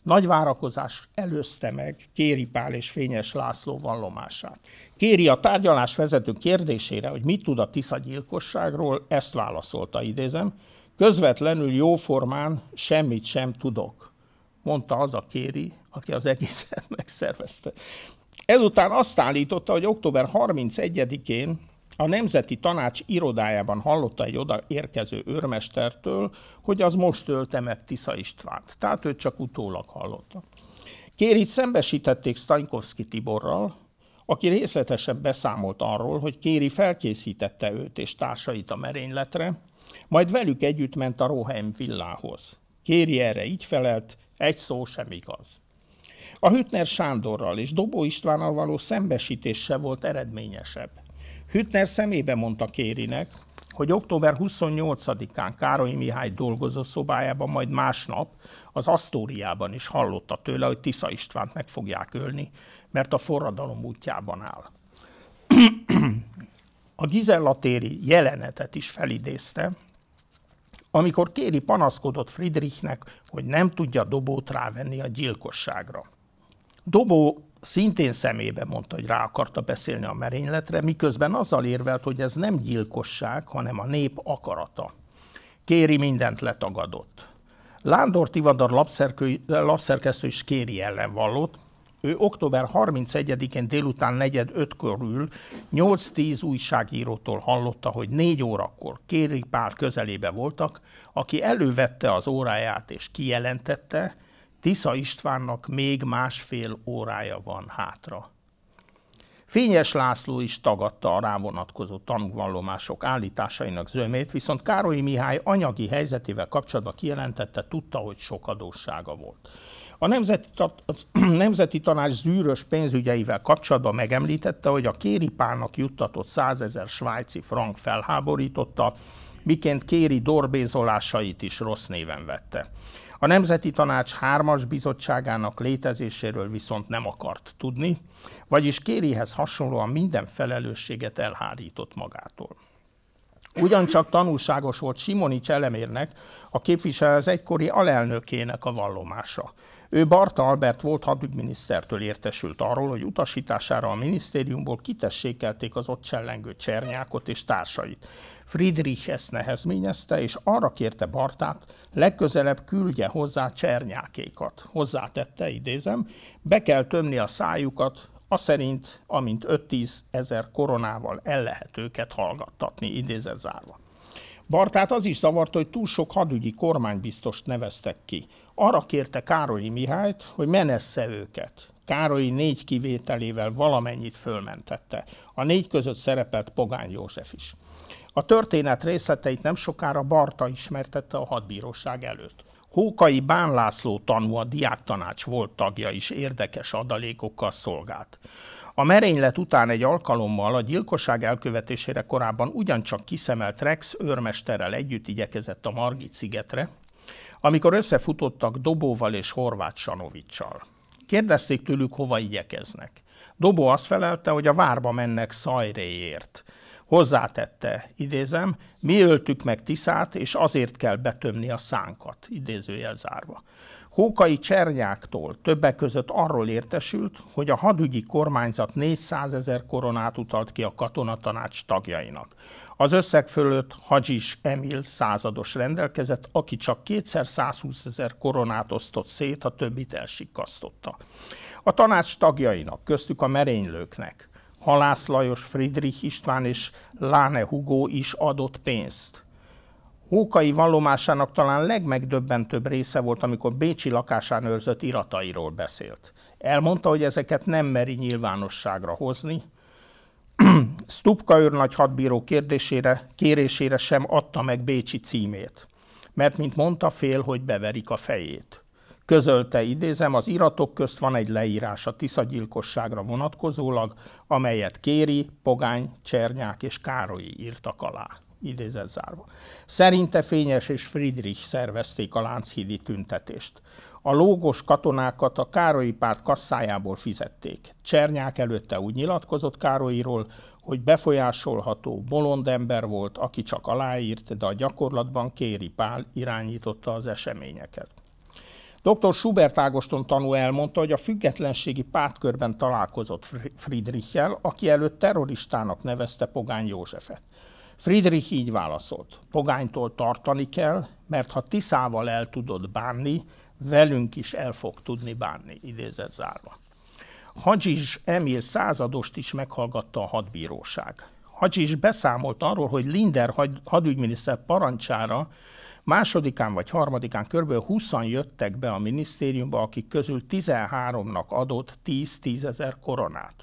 Nagy várakozás előzte meg Kéri Pál és Fényes László vallomását. Kéri a tárgyalás vezető kérdésére, hogy mit tud a Tisza gyilkosságról, ezt válaszolta, idézem, közvetlenül jóformán semmit sem tudok, mondta az a Kéri, aki az egészet megszervezte. Ezután azt állította, hogy október 31-én a Nemzeti Tanács irodájában hallotta egy oda érkező őrmestertől, hogy az most ölte meg Tisza Istvánt. Tehát őt csak utólag hallotta. Kérit szembesítették Stankowski Tiborral, aki részletesen beszámolt arról, hogy Kéri felkészítette őt és társait a merényletre, majd velük együtt ment a Rohem villához. Kéri erre így felelt, egy szó sem igaz. A Hütner Sándorral és Dobó Istvánnal való szembesítés se volt eredményesebb. Hütner szemébe mondta Kérinek, hogy október 28-án Károly Mihály dolgozó szobájában, majd másnap az Asztóriában is hallotta tőle, hogy Tisza Istvánt meg fogják ölni, mert a forradalom útjában áll. a Gizellatéri jelenetet is felidézte, amikor Kéri panaszkodott Friedrichnek, hogy nem tudja dobót rávenni a gyilkosságra. Dobó szintén szemébe mondta, hogy rá akarta beszélni a merényletre, miközben azzal érvelt, hogy ez nem gyilkosság, hanem a nép akarata. Kéri mindent letagadott. Lándor Tivadar lapszerkesztő is kéri ellen vallott, ő október 31-én délután 4-5 körül 8-10 újságírótól hallotta, hogy négy órakor Kéri Pál közelébe voltak, aki elővette az óráját és kijelentette, Tisza Istvánnak még másfél órája van hátra. Fényes László is tagadta a rá vonatkozó tanúvallomások állításainak zömét, viszont Károly Mihály anyagi helyzetével kapcsolatban kijelentette, tudta, hogy sok adóssága volt. A Nemzeti, a Nemzeti Tanács zűrös pénzügyeivel kapcsolatban megemlítette, hogy a Kéripának juttatott 100 ezer svájci frank felháborította, miként Kéri dorbézolásait is rossz néven vette. A Nemzeti Tanács hármas bizottságának létezéséről viszont nem akart tudni, vagyis Kérihez hasonlóan minden felelősséget elhárított magától. Ugyancsak tanulságos volt Simonics Elemérnek a képviselő az egykori alelnökének a vallomása. Ő Barta Albert volt hadügyminisztertől értesült arról, hogy utasítására a minisztériumból kitessékelték az ott csellengő csernyákot és társait. Friedrich ezt nehezményezte, és arra kérte Bartát, legközelebb küldje hozzá csernyákékat. Hozzátette, idézem, be kell tömni a szájukat, aszerint, amint 5-10 ezer koronával el lehet őket hallgattatni, idézett zárva. Bartát az is zavarta, hogy túl sok hadügyi kormánybiztost neveztek ki arra kérte Károlyi Mihályt, hogy menessze őket. Károlyi négy kivételével valamennyit fölmentette. A négy között szerepelt Pogány József is. A történet részleteit nem sokára Barta ismertette a hadbíróság előtt. Hókai Bán László tanú a diáktanács volt tagja is érdekes adalékokkal szolgált. A merénylet után egy alkalommal a gyilkosság elkövetésére korábban ugyancsak kiszemelt Rex őrmesterrel együtt igyekezett a Margit szigetre, amikor összefutottak Dobóval és Horváth Sanovicsal. Kérdezték tőlük, hova igyekeznek. Dobó azt felelte, hogy a várba mennek Szajréért. Hozzátette, idézem, mi öltük meg Tiszát, és azért kell betömni a szánkat, idézőjel zárva. Hókai Csernyáktól többek között arról értesült, hogy a hadügyi kormányzat 400 ezer koronát utalt ki a katonatanács tagjainak. Az összeg fölött Hadzsis Emil százados rendelkezett, aki csak kétszer 120 ezer koronát osztott szét, a többit elsikasztotta. A tanács tagjainak, köztük a merénylőknek, Halász Lajos, Friedrich István és Láne Hugo is adott pénzt. Hókai vallomásának talán legmegdöbbentőbb része volt, amikor Bécsi lakásán őrzött iratairól beszélt. Elmondta, hogy ezeket nem meri nyilvánosságra hozni. Stupka őrnagy hadbíró kérdésére, kérésére sem adta meg Bécsi címét, mert, mint mondta, fél, hogy beverik a fejét. Közölte, idézem, az iratok közt van egy leírás a Tisza gyilkosságra vonatkozólag, amelyet Kéri, Pogány, Csernyák és Károly írtak alá idézet zárva. Szerinte Fényes és Friedrich szervezték a Lánchídi tüntetést. A lógos katonákat a Károlyi párt kasszájából fizették. Csernyák előtte úgy nyilatkozott Károlyiról, hogy befolyásolható bolond ember volt, aki csak aláírt, de a gyakorlatban Kéri Pál irányította az eseményeket. Dr. Schubert Ágoston tanú elmondta, hogy a függetlenségi pártkörben találkozott Friedrichel, aki előtt terroristának nevezte Pogány Józsefet. Friedrich így válaszolt, pogánytól tartani kell, mert ha Tiszával el tudod bánni, velünk is el fog tudni bánni, idézett zárva. Hadzsis Emil századost is meghallgatta a hadbíróság. Hadzsis beszámolt arról, hogy Linder hadügyminiszter parancsára másodikán vagy harmadikán kb. 20 jöttek be a minisztériumba, akik közül 13-nak adott 10-10 ezer koronát.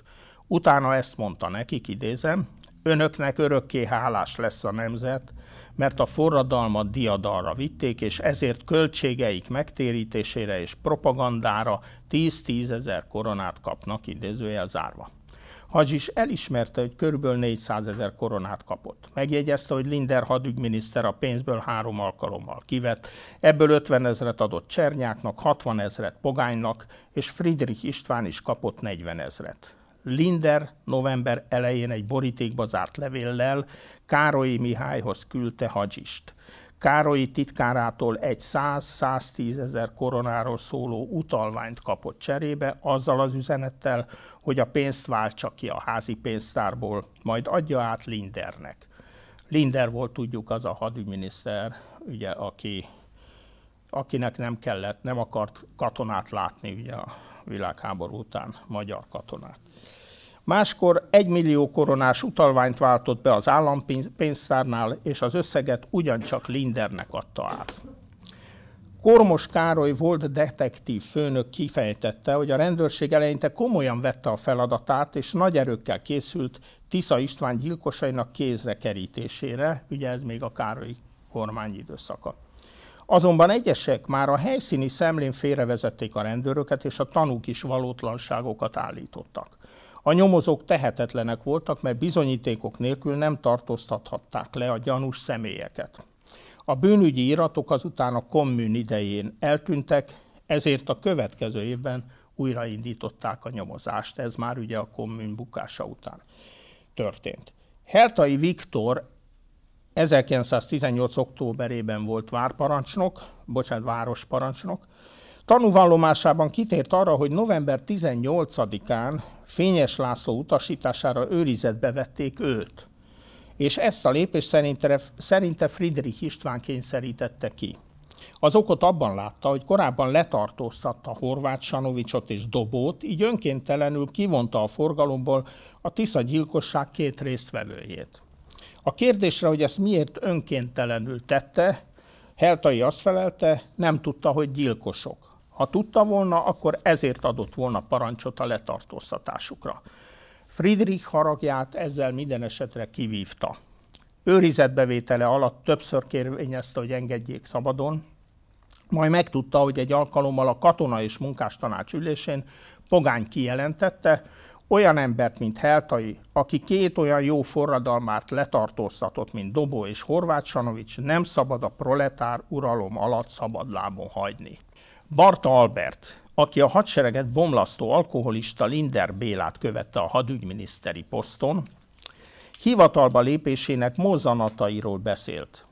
Utána ezt mondta nekik, idézem, Önöknek örökké hálás lesz a nemzet, mert a forradalmat diadalra vitték, és ezért költségeik megtérítésére és propagandára 10-10 ezer koronát kapnak, idézőjel zárva. is elismerte, hogy körülbelül 400 ezer koronát kapott. Megjegyezte, hogy Linder hadügyminiszter a pénzből három alkalommal kivett, ebből 50 ezret adott Csernyáknak, 60 ezret Pogánynak, és Friedrich István is kapott 40 ezret. Linder november elején egy borítékba zárt levéllel Károlyi Mihályhoz küldte hagyist. Károlyi titkárától egy 100-110 ezer koronáról szóló utalványt kapott cserébe, azzal az üzenettel, hogy a pénzt váltsa ki a házi pénztárból, majd adja át Lindernek. Linder volt, tudjuk, az a hadügyminiszter, ugye, aki, akinek nem kellett, nem akart katonát látni ugye, a világháború után, magyar katonát. Máskor 1 millió koronás utalványt váltott be az állampénztárnál, és az összeget ugyancsak Lindernek adta át. Kormos Károly volt detektív főnök kifejtette, hogy a rendőrség eleinte komolyan vette a feladatát, és nagy erőkkel készült Tisza István gyilkosainak kézre kerítésére, ugye ez még a Károly kormány időszaka. Azonban egyesek már a helyszíni szemlén félrevezették a rendőröket, és a tanúk is valótlanságokat állítottak. A nyomozók tehetetlenek voltak, mert bizonyítékok nélkül nem tartóztathatták le a gyanús személyeket. A bűnügyi iratok azután a kommun idején eltűntek, ezért a következő évben újraindították a nyomozást. Ez már ugye a kommun bukása után történt. Hertai Viktor 1918. októberében volt várparancsnok, bocsánat, városparancsnok, Tanúvallomásában kitért arra, hogy november 18-án Fényes László utasítására őrizetbe vették őt, és ezt a lépést szerinte, szerinte Friedrich István kényszerítette ki. Az okot abban látta, hogy korábban letartóztatta Horváth Sanovicsot és Dobót, így önkéntelenül kivonta a forgalomból a Tisza gyilkosság két résztvevőjét. A kérdésre, hogy ezt miért önkéntelenül tette, Heltai azt felelte, nem tudta, hogy gyilkosok. Ha tudta volna, akkor ezért adott volna parancsot a letartóztatásukra. Friedrich haragját ezzel minden esetre kivívta. Őrizetbevétele alatt többször kérvényezte, hogy engedjék szabadon, majd megtudta, hogy egy alkalommal a katona és munkástanács ülésén Pogány kijelentette, olyan embert, mint Heltai, aki két olyan jó forradalmát letartóztatott, mint Dobó és Horváth Sanovics, nem szabad a proletár uralom alatt szabadlábon hagyni. Barta Albert, aki a hadsereget bomlasztó alkoholista Linder Bélát követte a hadügyminiszteri poszton, hivatalba lépésének mozzanatairól beszélt.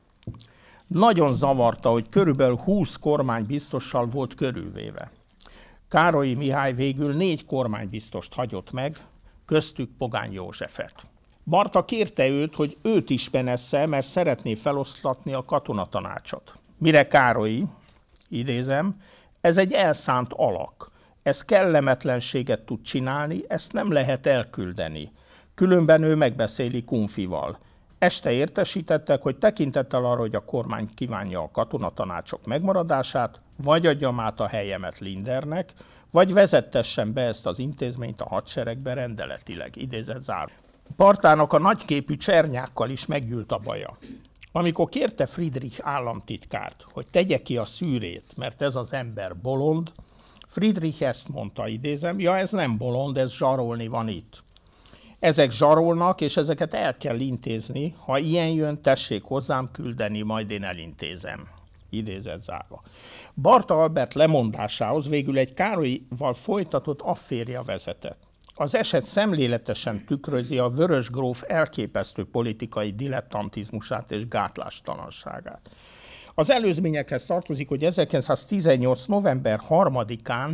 Nagyon zavarta, hogy körülbelül 20 kormánybiztossal volt körülvéve. Károlyi Mihály végül négy kormánybiztost hagyott meg, köztük Pogány Józsefet. Barta kérte őt, hogy őt is benesse, mert szeretné feloszlatni a katonatanácsot. Mire Károlyi, idézem, ez egy elszánt alak. Ez kellemetlenséget tud csinálni, ezt nem lehet elküldeni. Különben ő megbeszéli Kunfival. Este értesítettek, hogy tekintettel arra, hogy a kormány kívánja a katonatanácsok megmaradását, vagy adjam át a helyemet Lindernek, vagy vezettessen be ezt az intézményt a hadseregbe rendeletileg, idézett zár. Partának a nagyképű csernyákkal is meggyűlt a baja. Amikor kérte Friedrich államtitkárt, hogy tegye ki a szűrét, mert ez az ember bolond, Friedrich ezt mondta, idézem, ja ez nem bolond, ez zsarolni van itt. Ezek zsarolnak, és ezeket el kell intézni. Ha ilyen jön, tessék hozzám küldeni, majd én elintézem. Idézett zárva. Barta Albert lemondásához végül egy Károlyval folytatott afférja vezetett. Az eset szemléletesen tükrözi a vörös gróf elképesztő politikai dilettantizmusát és gátlástalanságát. Az előzményekhez tartozik, hogy 1918. november 3-án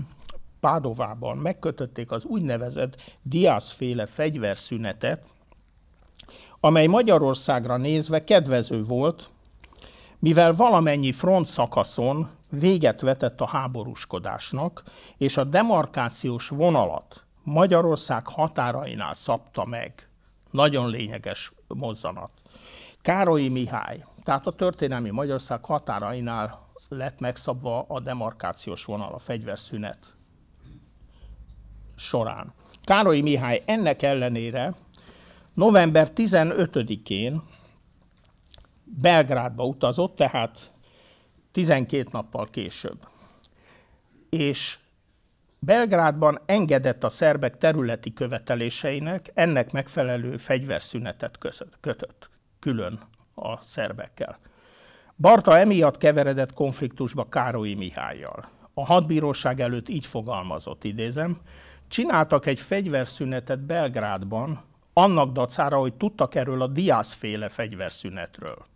Pádovában megkötötték az úgynevezett diászféle fegyverszünetet, amely Magyarországra nézve kedvező volt, mivel valamennyi front szakaszon véget vetett a háborúskodásnak, és a demarkációs vonalat Magyarország határainál szabta meg. Nagyon lényeges mozzanat. Károlyi Mihály, tehát a történelmi Magyarország határainál lett megszabva a demarkációs vonal, a fegyverszünet során. Károlyi Mihály ennek ellenére november 15-én Belgrádba utazott, tehát 12 nappal később. És Belgrádban engedett a szerbek területi követeléseinek, ennek megfelelő fegyverszünetet kötött külön a szerbekkel. Barta emiatt keveredett konfliktusba Károlyi Mihályjal. A hadbíróság előtt így fogalmazott, idézem, csináltak egy fegyverszünetet Belgrádban, annak dacára, hogy tudtak erről a diászféle fegyverszünetről.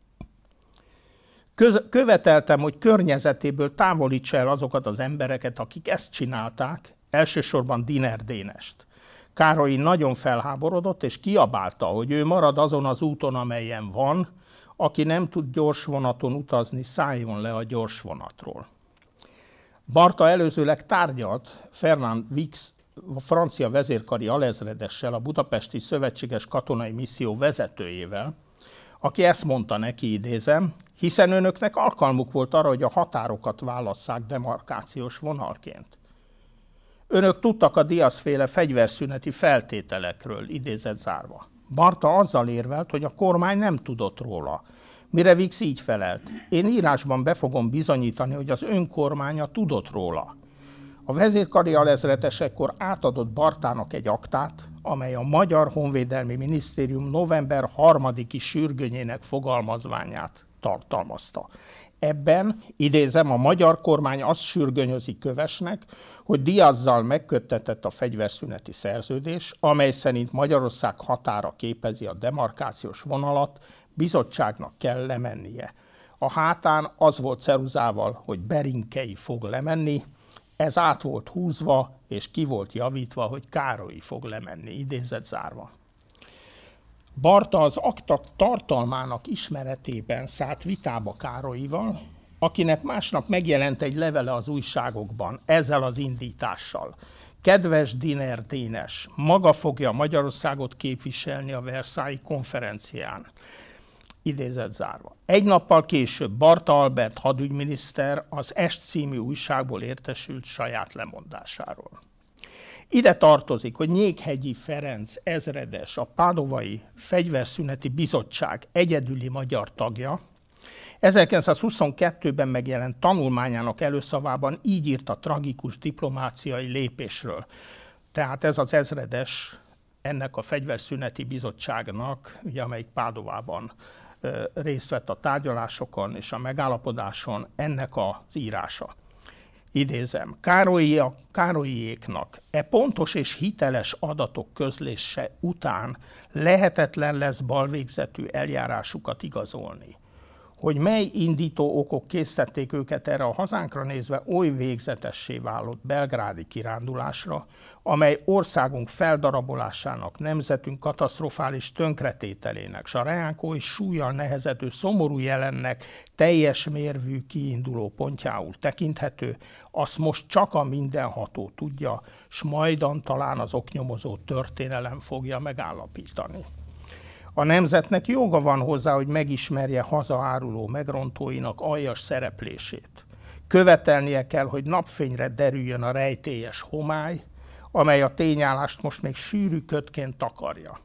Köz, követeltem, hogy környezetéből távolítsa el azokat az embereket, akik ezt csinálták, elsősorban Diner Dénest. Károly nagyon felháborodott, és kiabálta, hogy ő marad azon az úton, amelyen van, aki nem tud gyors vonaton utazni, szálljon le a gyors vonatról. Barta előzőleg tárgyalt Fernand Vix a francia vezérkari alezredessel, a budapesti szövetséges katonai misszió vezetőjével, aki ezt mondta neki, idézem, hiszen önöknek alkalmuk volt arra, hogy a határokat válasszák demarkációs vonalként. Önök tudtak a diaszféle fegyverszüneti feltételekről, idézett zárva. Barta azzal érvelt, hogy a kormány nem tudott róla. Mire Vix így felelt, én írásban be fogom bizonyítani, hogy az önkormánya tudott róla. A vezérkari alezretes ekkor átadott Bartának egy aktát, amely a Magyar Honvédelmi Minisztérium november 3-i sürgönyének fogalmazványát tartalmazta. Ebben, idézem, a magyar kormány azt sürgönyözi kövesnek, hogy Diazzal megköttetett a fegyverszüneti szerződés, amely szerint Magyarország határa képezi a demarkációs vonalat, bizottságnak kell lemennie. A hátán az volt ceruzával, hogy Berinkei fog lemenni, ez át volt húzva, és ki volt javítva, hogy Károly fog lemenni, idézett zárva. Barta az akta tartalmának ismeretében szállt vitába Károlyival, akinek másnap megjelent egy levele az újságokban, ezzel az indítással. Kedves Diner Dénes, maga fogja Magyarországot képviselni a Versailles konferencián idézet zárva. Egy nappal később Barta Albert hadügyminiszter az Est című újságból értesült saját lemondásáról. Ide tartozik, hogy Nyékhegyi Ferenc ezredes, a Pádovai Fegyverszüneti Bizottság egyedüli magyar tagja, 1922-ben megjelent tanulmányának előszavában így írt a tragikus diplomáciai lépésről. Tehát ez az ezredes ennek a fegyverszüneti bizottságnak, ugye, amelyik Pádovában részt vett a tárgyalásokon és a megállapodáson ennek az írása. Idézem, a Károlyiéknak e pontos és hiteles adatok közlése után lehetetlen lesz balvégzetű eljárásukat igazolni hogy mely indító okok készítették őket erre a hazánkra nézve oly végzetessé válott belgrádi kirándulásra, amely országunk feldarabolásának, nemzetünk katasztrofális tönkretételének, s a reánkói és súlyjal nehezető szomorú jelennek teljes mérvű kiinduló pontjául tekinthető, azt most csak a mindenható tudja, s majdan talán az oknyomozó történelem fogja megállapítani. A nemzetnek joga van hozzá, hogy megismerje hazaáruló megrontóinak aljas szereplését. Követelnie kell, hogy napfényre derüljön a rejtélyes homály, amely a tényállást most még sűrű kötként takarja.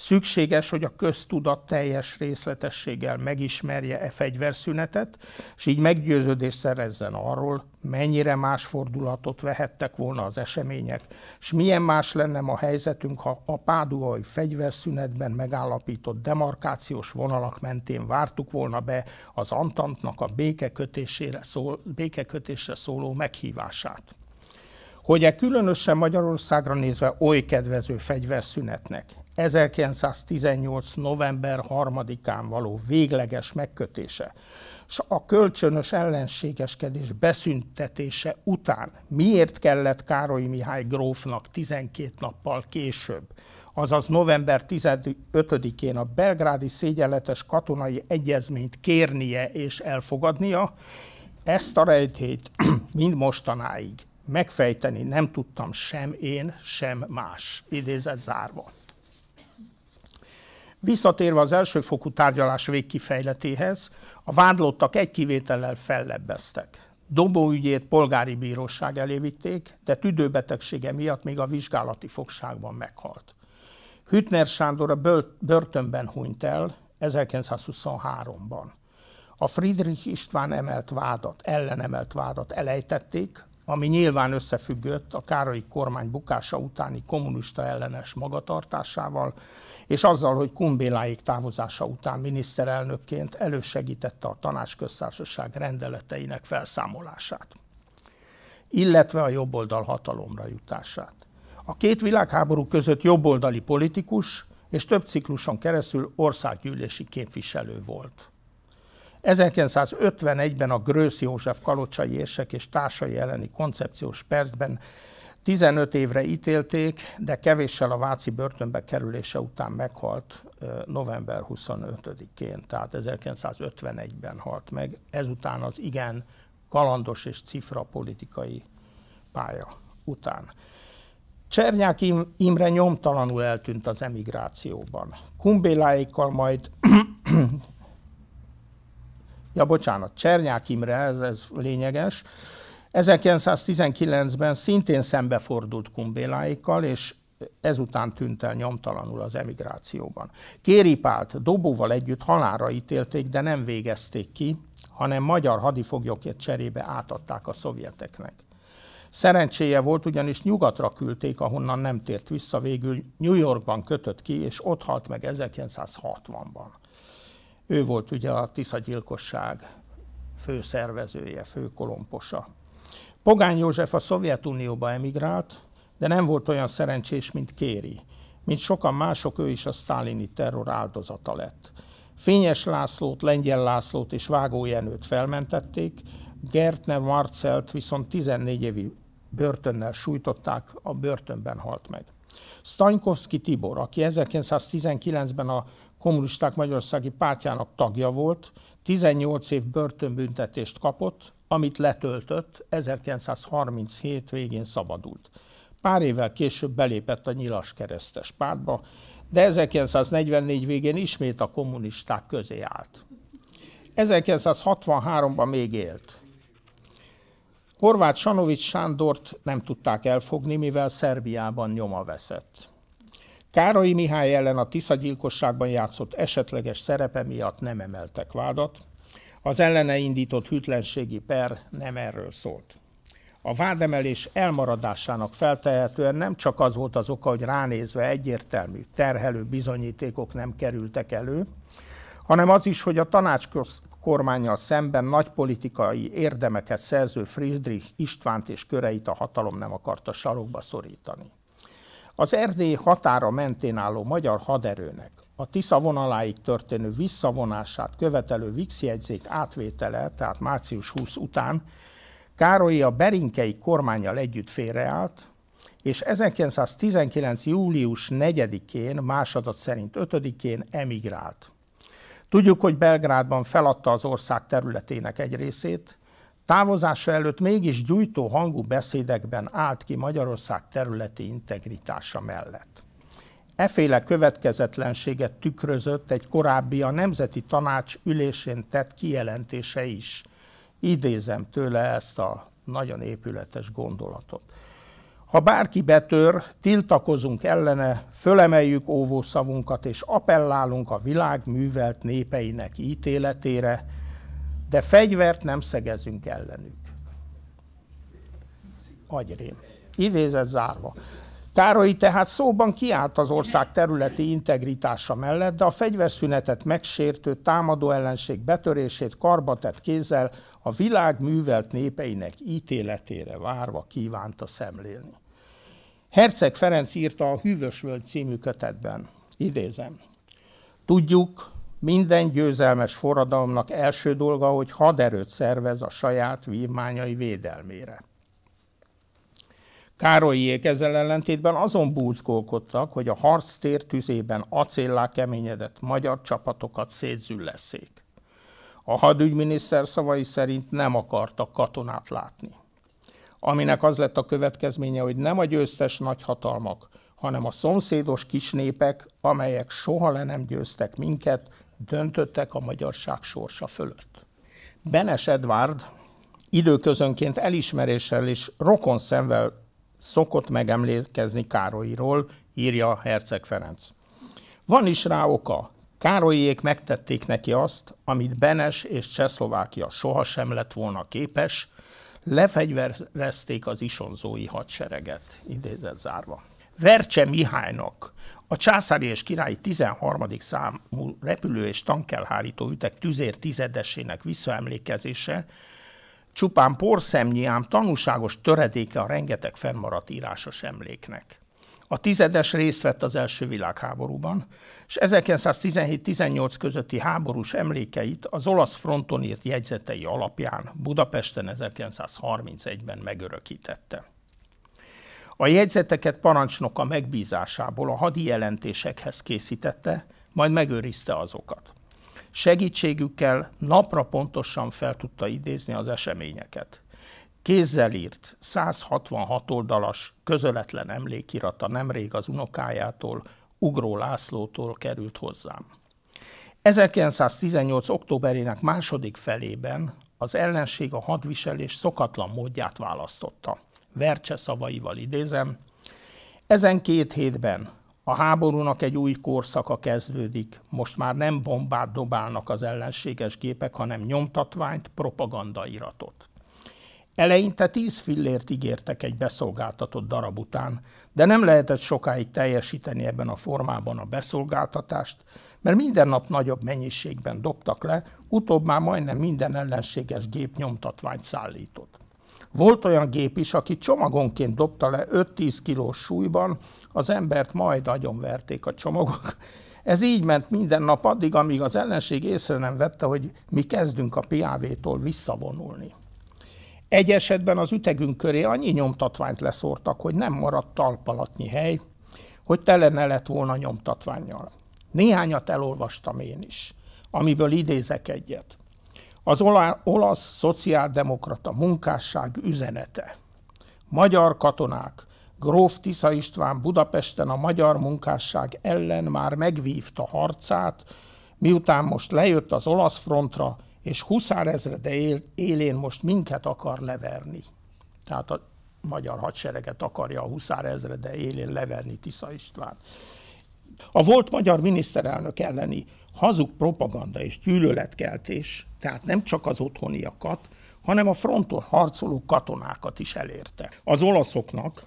Szükséges, hogy a köztudat teljes részletességgel megismerje e fegyverszünetet, és így meggyőződést szerezzen arról, mennyire más fordulatot vehettek volna az események, és milyen más lenne a helyzetünk, ha a páduai fegyverszünetben megállapított demarkációs vonalak mentén vártuk volna be az Antantnak a békekötésére szól, békekötésre szóló meghívását hogy e különösen Magyarországra nézve oly kedvező fegyverszünetnek 1918. november 3-án való végleges megkötése és a kölcsönös ellenségeskedés beszüntetése után miért kellett Károly Mihály grófnak 12 nappal később, azaz november 15-én a belgrádi szégyenletes katonai egyezményt kérnie és elfogadnia, ezt a rejtét mind mostanáig megfejteni nem tudtam sem én, sem más. Idézet zárva. Visszatérve az elsőfokú tárgyalás végkifejletéhez, a vádlottak egy kivétellel fellebbeztek. Dobó ügyét polgári bíróság elé vitték, de tüdőbetegsége miatt még a vizsgálati fogságban meghalt. Hütner Sándor a börtönben hunyt el 1923-ban. A Friedrich István emelt vádat, ellenemelt vádat elejtették, ami nyilván összefüggött a Károlyi kormány bukása utáni kommunista ellenes magatartásával, és azzal, hogy Kumbéláig távozása után miniszterelnökként elősegítette a tanácsköztársaság rendeleteinek felszámolását, illetve a jobboldal hatalomra jutását. A két világháború között jobboldali politikus és több cikluson keresztül országgyűlési képviselő volt. 1951-ben a Grősz József kalocsai érsek és társai elleni koncepciós percben 15 évre ítélték, de kevéssel a Váci börtönbe kerülése után meghalt november 25-én, tehát 1951-ben halt meg. Ezután az igen kalandos és cifra politikai pálya után. Csernyák Imre nyomtalanul eltűnt az emigrációban. Kumbéláékkal majd Ja, bocsánat, Csernyák Imre, ez, ez lényeges, 1919-ben szintén szembefordult kumbéláikkal, és ezután tűnt el nyomtalanul az emigrációban. Kéripált dobóval együtt halára ítélték, de nem végezték ki, hanem magyar hadifoglyokért cserébe átadták a szovjeteknek. Szerencséje volt, ugyanis nyugatra küldték, ahonnan nem tért vissza, végül New Yorkban kötött ki, és ott halt meg 1960-ban. Ő volt ugye a Tisza gyilkosság főszervezője, főkolomposa. Pogány József a Szovjetunióba emigrált, de nem volt olyan szerencsés, mint Kéri. Mint sokan mások, ő is a sztálini terror áldozata lett. Fényes Lászlót, Lengyel Lászlót és Vágó Jenőt felmentették, Gertner Marcelt viszont 14 évi börtönnel sújtották, a börtönben halt meg. Stankowski Tibor, aki 1919-ben a kommunisták magyarországi pártjának tagja volt, 18 év börtönbüntetést kapott, amit letöltött, 1937 végén szabadult. Pár évvel később belépett a nyilas keresztes pártba, de 1944 végén ismét a kommunisták közé állt. 1963-ban még élt. Horváth Sanovics Sándort nem tudták elfogni, mivel Szerbiában nyoma veszett. Károly Mihály ellen a Tisza gyilkosságban játszott esetleges szerepe miatt nem emeltek vádat, az ellene indított hűtlenségi per nem erről szólt. A vádemelés elmaradásának feltehetően nem csak az volt az oka, hogy ránézve egyértelmű, terhelő bizonyítékok nem kerültek elő, hanem az is, hogy a tanácskormányjal szemben nagy politikai érdemeket szerző Friedrich Istvánt és köreit a hatalom nem akarta sarokba szorítani. Az Erdély határa mentén álló magyar haderőnek a Tisza vonaláig történő visszavonását követelő VIX jegyzék átvétele, tehát március 20 után Károlyi a berinkei kormányjal együtt félreállt, és 1919. július 4-én, másodat szerint 5-én emigrált. Tudjuk, hogy Belgrádban feladta az ország területének egy részét, Távozása előtt mégis gyújtó hangú beszédekben állt ki Magyarország területi integritása mellett. Eféle következetlenséget tükrözött egy korábbi a Nemzeti Tanács ülésén tett kijelentése is. Idézem tőle ezt a nagyon épületes gondolatot. Ha bárki betör, tiltakozunk ellene, fölemeljük óvószavunkat és appellálunk a világ művelt népeinek ítéletére, de fegyvert nem szegezünk ellenük. Agyrém. Idézet zárva. Károly tehát szóban kiállt az ország területi integritása mellett, de a fegyverszünetet megsértő támadó ellenség betörését karbatett kézzel a világ művelt népeinek ítéletére várva kívánta szemlélni. Herceg Ferenc írta a Hűvös Völgy című kötetben. Idézem. Tudjuk, minden győzelmes forradalomnak első dolga, hogy haderőt szervez a saját vívmányai védelmére. Károlyiék ezzel ellentétben azon búzgolkodtak, hogy a harctér tüzében acéllá keményedett magyar csapatokat szétzülleszék. A hadügyminiszter szavai szerint nem akartak katonát látni. Aminek az lett a következménye, hogy nem a győztes nagyhatalmak, hanem a szomszédos kisnépek, amelyek soha le nem győztek minket, döntöttek a magyarság sorsa fölött. Benes Edvard időközönként elismeréssel és rokon szemvel szokott megemlékezni Károlyról, írja Herceg Ferenc. Van is rá oka. Károlyék megtették neki azt, amit Benes és Csehszlovákia sohasem lett volna képes, lefegyverezték az isonzói hadsereget, idézett zárva. Vercse Mihálynak, a császári és királyi 13. számú repülő és tankelhárító ütek tüzér tizedesének visszaemlékezése csupán porszemnyi, ám tanúságos töredéke a rengeteg fennmaradt írásos emléknek. A tizedes részt vett az első világháborúban, és 1917-18 közötti háborús emlékeit az olasz fronton írt jegyzetei alapján Budapesten 1931-ben megörökítette. A jegyzeteket parancsnoka megbízásából a hadi jelentésekhez készítette, majd megőrizte azokat. Segítségükkel napra pontosan fel tudta idézni az eseményeket. Kézzel írt 166 oldalas közöletlen emlékirata nemrég az unokájától, Ugró Lászlótól került hozzám. 1918. októberének második felében az ellenség a hadviselés szokatlan módját választotta – Vercse szavaival idézem. Ezen két hétben a háborúnak egy új korszaka kezdődik. Most már nem bombát dobálnak az ellenséges gépek, hanem nyomtatványt, propagandairatot. Eleinte tíz fillért ígértek egy beszolgáltatott darab után, de nem lehetett sokáig teljesíteni ebben a formában a beszolgáltatást, mert minden nap nagyobb mennyiségben dobtak le, utóbb már majdnem minden ellenséges gép nyomtatványt szállított. Volt olyan gép is, aki csomagonként dobta le 5-10 kilós súlyban, az embert majd agyonverték a csomagok. Ez így ment minden nap addig, amíg az ellenség észre nem vette, hogy mi kezdünk a PAV-tól visszavonulni. Egy esetben az ütegünk köré annyi nyomtatványt leszórtak, hogy nem maradt talpalatnyi hely, hogy tele ne lett volna nyomtatványjal. Néhányat elolvastam én is, amiből idézek egyet. Az olasz szociáldemokrata munkásság üzenete. Magyar katonák, Gróf Tisza István Budapesten a magyar munkásság ellen már megvívta harcát, miután most lejött az olasz frontra, és Huszár ezrede él, élén most minket akar leverni. Tehát a magyar hadsereget akarja a Huszár élén leverni Tisza István. A volt magyar miniszterelnök elleni hazug propaganda és gyűlöletkeltés, tehát nem csak az otthoniakat, hanem a fronton harcoló katonákat is elérte. Az olaszoknak,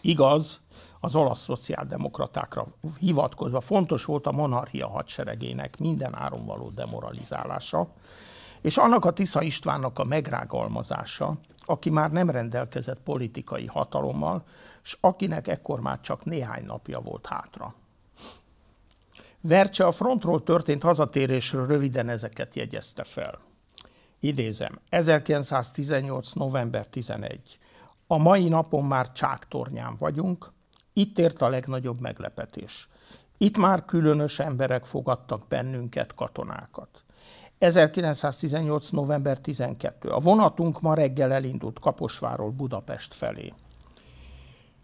igaz, az olasz szociáldemokratákra hivatkozva fontos volt a monarchia hadseregének minden áron való demoralizálása, és annak a Tisza Istvánnak a megrágalmazása, aki már nem rendelkezett politikai hatalommal, és akinek ekkor már csak néhány napja volt hátra. Vercse a frontról történt hazatérésről röviden ezeket jegyezte fel. Idézem, 1918. november 11. A mai napon már Csáktornyán vagyunk, itt ért a legnagyobb meglepetés. Itt már különös emberek fogadtak bennünket, katonákat. 1918. november 12. A vonatunk ma reggel elindult Kaposváról Budapest felé.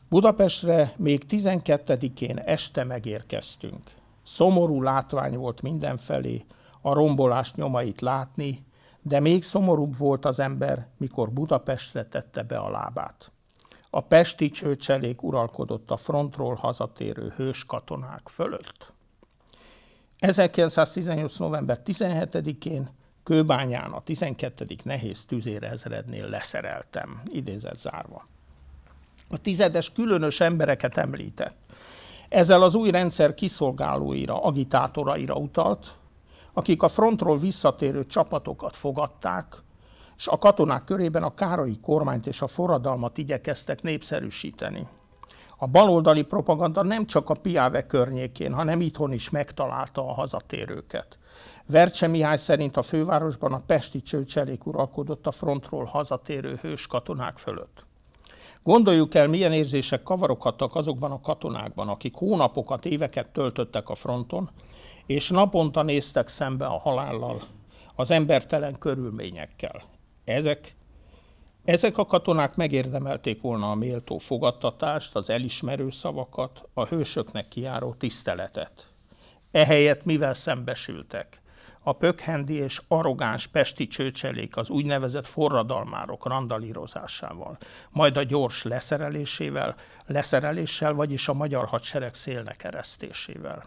Budapestre még 12-én este megérkeztünk. Szomorú látvány volt mindenfelé, a rombolás nyomait látni, de még szomorúbb volt az ember, mikor Budapestre tette be a lábát. A pesti csőcselék uralkodott a frontról hazatérő hős katonák fölött. 1918. november 17-én Kőbányán a 12. nehéz tüzérezrednél leszereltem, idézett zárva. A tizedes különös embereket említett. Ezzel az új rendszer kiszolgálóira, agitátoraira utalt, akik a frontról visszatérő csapatokat fogadták, és a katonák körében a károlyi kormányt és a forradalmat igyekeztek népszerűsíteni. A baloldali propaganda nem csak a piáve környékén, hanem itthon is megtalálta a hazatérőket. Vercse Mihály szerint a fővárosban a pesti csőcselék uralkodott a frontról hazatérő hős katonák fölött. Gondoljuk el, milyen érzések kavaroghattak azokban a katonákban, akik hónapokat, éveket töltöttek a fronton, és naponta néztek szembe a halállal, az embertelen körülményekkel. Ezek, ezek a katonák megérdemelték volna a méltó fogadtatást, az elismerő szavakat, a hősöknek kiáró tiszteletet. Ehelyett mivel szembesültek? a pökhendi és arrogáns pesti csőcselék az úgynevezett forradalmárok randalírozásával, majd a gyors leszerelésével, leszereléssel, vagyis a magyar hadsereg szélnek eresztésével.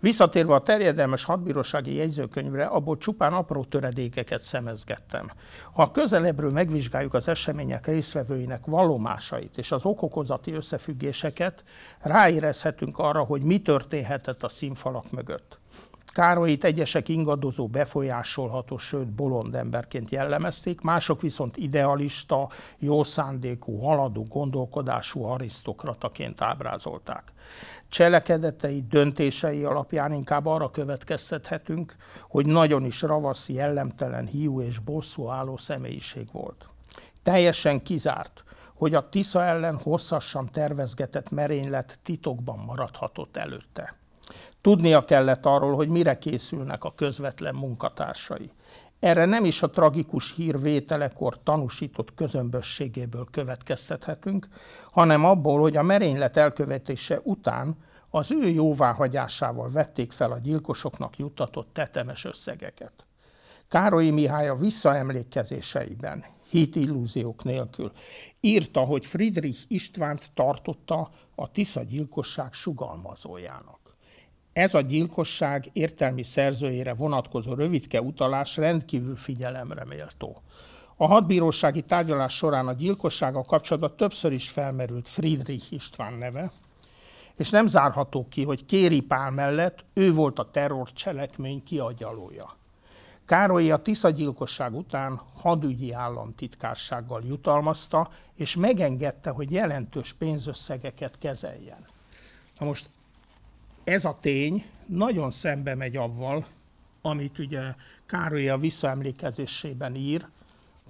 Visszatérve a terjedelmes hadbírósági jegyzőkönyvre, abból csupán apró töredékeket szemezgettem. Ha közelebbről megvizsgáljuk az események részvevőinek vallomásait és az okokozati összefüggéseket, ráérezhetünk arra, hogy mi történhetett a színfalak mögött. Károlyt egyesek ingadozó, befolyásolható, sőt bolond emberként jellemezték, mások viszont idealista, jó szándékú, haladó, gondolkodású arisztokrataként ábrázolták. Cselekedetei, döntései alapján inkább arra következtethetünk, hogy nagyon is ravasz, jellemtelen, hiú és bosszú álló személyiség volt. Teljesen kizárt, hogy a Tisza ellen hosszasan tervezgetett merénylet titokban maradhatott előtte. Tudnia kellett arról, hogy mire készülnek a közvetlen munkatársai. Erre nem is a tragikus hír vételekor tanúsított közömbösségéből következtethetünk, hanem abból, hogy a merénylet elkövetése után az ő jóváhagyásával vették fel a gyilkosoknak juttatott tetemes összegeket. Károly Mihály a visszaemlékezéseiben, hit illúziók nélkül írta, hogy Friedrich Istvánt tartotta a Tisza gyilkosság sugalmazójának. Ez a gyilkosság értelmi szerzőjére vonatkozó rövidke utalás rendkívül figyelemre méltó. A hadbírósági tárgyalás során a gyilkossága kapcsolatban többször is felmerült Friedrich István neve, és nem zárható ki, hogy Kéri Pál mellett ő volt a terror cselekmény kiagyalója. Károly a Tisza gyilkosság után hadügyi államtitkársággal jutalmazta, és megengedte, hogy jelentős pénzösszegeket kezeljen. Na most ez a tény nagyon szembe megy avval, amit ugye Károly a visszaemlékezésében ír,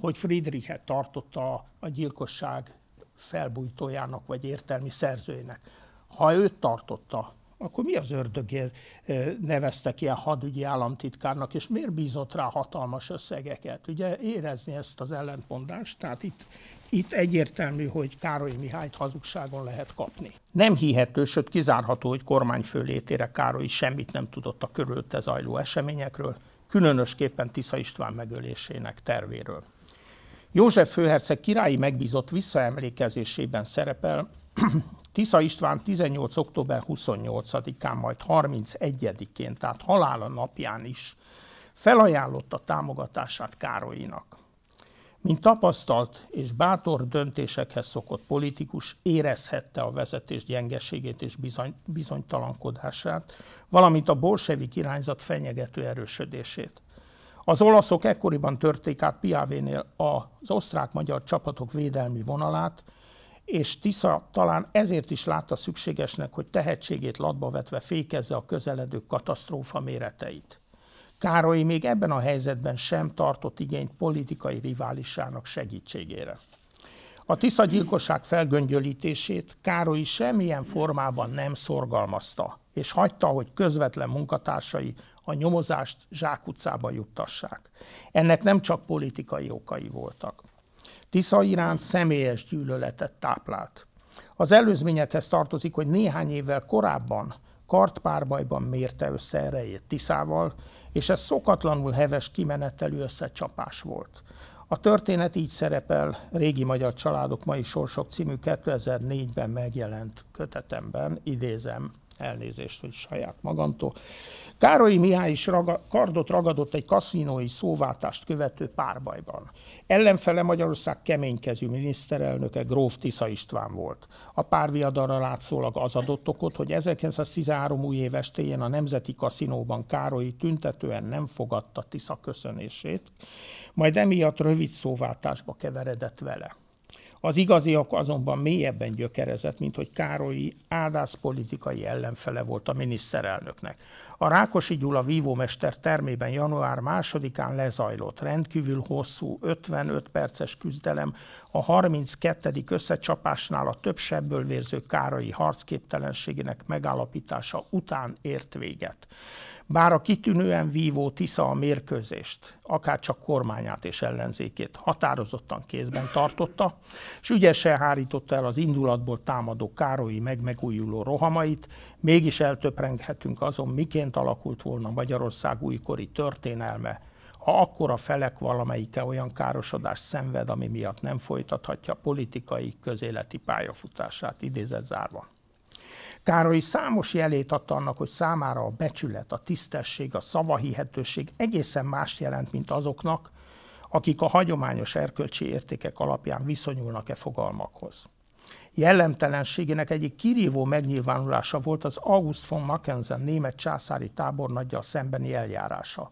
hogy Friedrichet tartotta a gyilkosság felbújtójának vagy értelmi szerzőjének. Ha őt tartotta, akkor mi az ördögért neveztek ki a hadügyi államtitkárnak, és miért bízott rá hatalmas összegeket? Ugye érezni ezt az ellentmondást, tehát itt itt egyértelmű, hogy Károly Mihályt hazugságon lehet kapni. Nem hihető, sőt kizárható, hogy kormány fölétére Károly semmit nem tudott a körülte zajló eseményekről, különösképpen Tisza István megölésének tervéről. József főherceg királyi megbízott visszaemlékezésében szerepel, Tisza István 18. október 28-án, majd 31-én, tehát halála napján is felajánlotta támogatását Károlynak. Mint tapasztalt és bátor döntésekhez szokott politikus érezhette a vezetés gyengeségét és bizony, bizonytalankodását, valamint a bolsevik irányzat fenyegető erősödését. Az olaszok ekkoriban törték át Piavénél az osztrák-magyar csapatok védelmi vonalát, és Tisza talán ezért is látta szükségesnek, hogy tehetségét latba vetve fékezze a közeledő katasztrófa méreteit. Károly még ebben a helyzetben sem tartott igényt politikai riválisának segítségére. A Tisza gyilkosság felgöngyölítését Károly semmilyen formában nem szorgalmazta, és hagyta, hogy közvetlen munkatársai a nyomozást zsákutcába juttassák. Ennek nem csak politikai okai voltak. Tisza iránt személyes gyűlöletet táplált. Az előzményekhez tartozik, hogy néhány évvel korábban kartpárbajban mérte össze erejét Tiszával, és ez szokatlanul heves kimenetelű összecsapás volt. A történet így szerepel Régi Magyar Családok Mai Sorsok című 2004-ben megjelent kötetemben, idézem elnézést, hogy saját magamtól. Károly Mihály is raga, kardot ragadott egy kaszinói szóváltást követő párbajban. Ellenfele Magyarország keménykezű miniszterelnöke Gróf Tisza István volt. A párviadarra látszólag az adott okot, hogy 1913 új év a Nemzeti Kaszinóban Károly tüntetően nem fogadta Tisza köszönését, majd emiatt rövid szóváltásba keveredett vele. Az ok azonban mélyebben gyökerezett, mint hogy Károlyi áldász politikai ellenfele volt a miniszterelnöknek. A Rákosi Gyula vívómester termében január 2-án lezajlott rendkívül hosszú 55 perces küzdelem a 32. összecsapásnál a több sebből vérző Károlyi harcképtelenségének megállapítása után ért véget. Bár a kitűnően vívó Tisza a mérkőzést, akár csak kormányát és ellenzékét határozottan kézben tartotta, és ügyesen hárította el az indulatból támadó Károlyi meg megújuló rohamait, mégis eltöprenghetünk azon, miként alakult volna Magyarország újkori történelme, ha a felek valamelyike olyan károsodást szenved, ami miatt nem folytathatja politikai, közéleti pályafutását, idézett zárva. Károly számos jelét adta annak, hogy számára a becsület, a tisztesség, a szavahihetőség egészen más jelent, mint azoknak, akik a hagyományos erkölcsi értékek alapján viszonyulnak-e fogalmakhoz. Jellemtelenségének egyik kirívó megnyilvánulása volt az August von Mackensen német császári tábornagyja szembeni eljárása.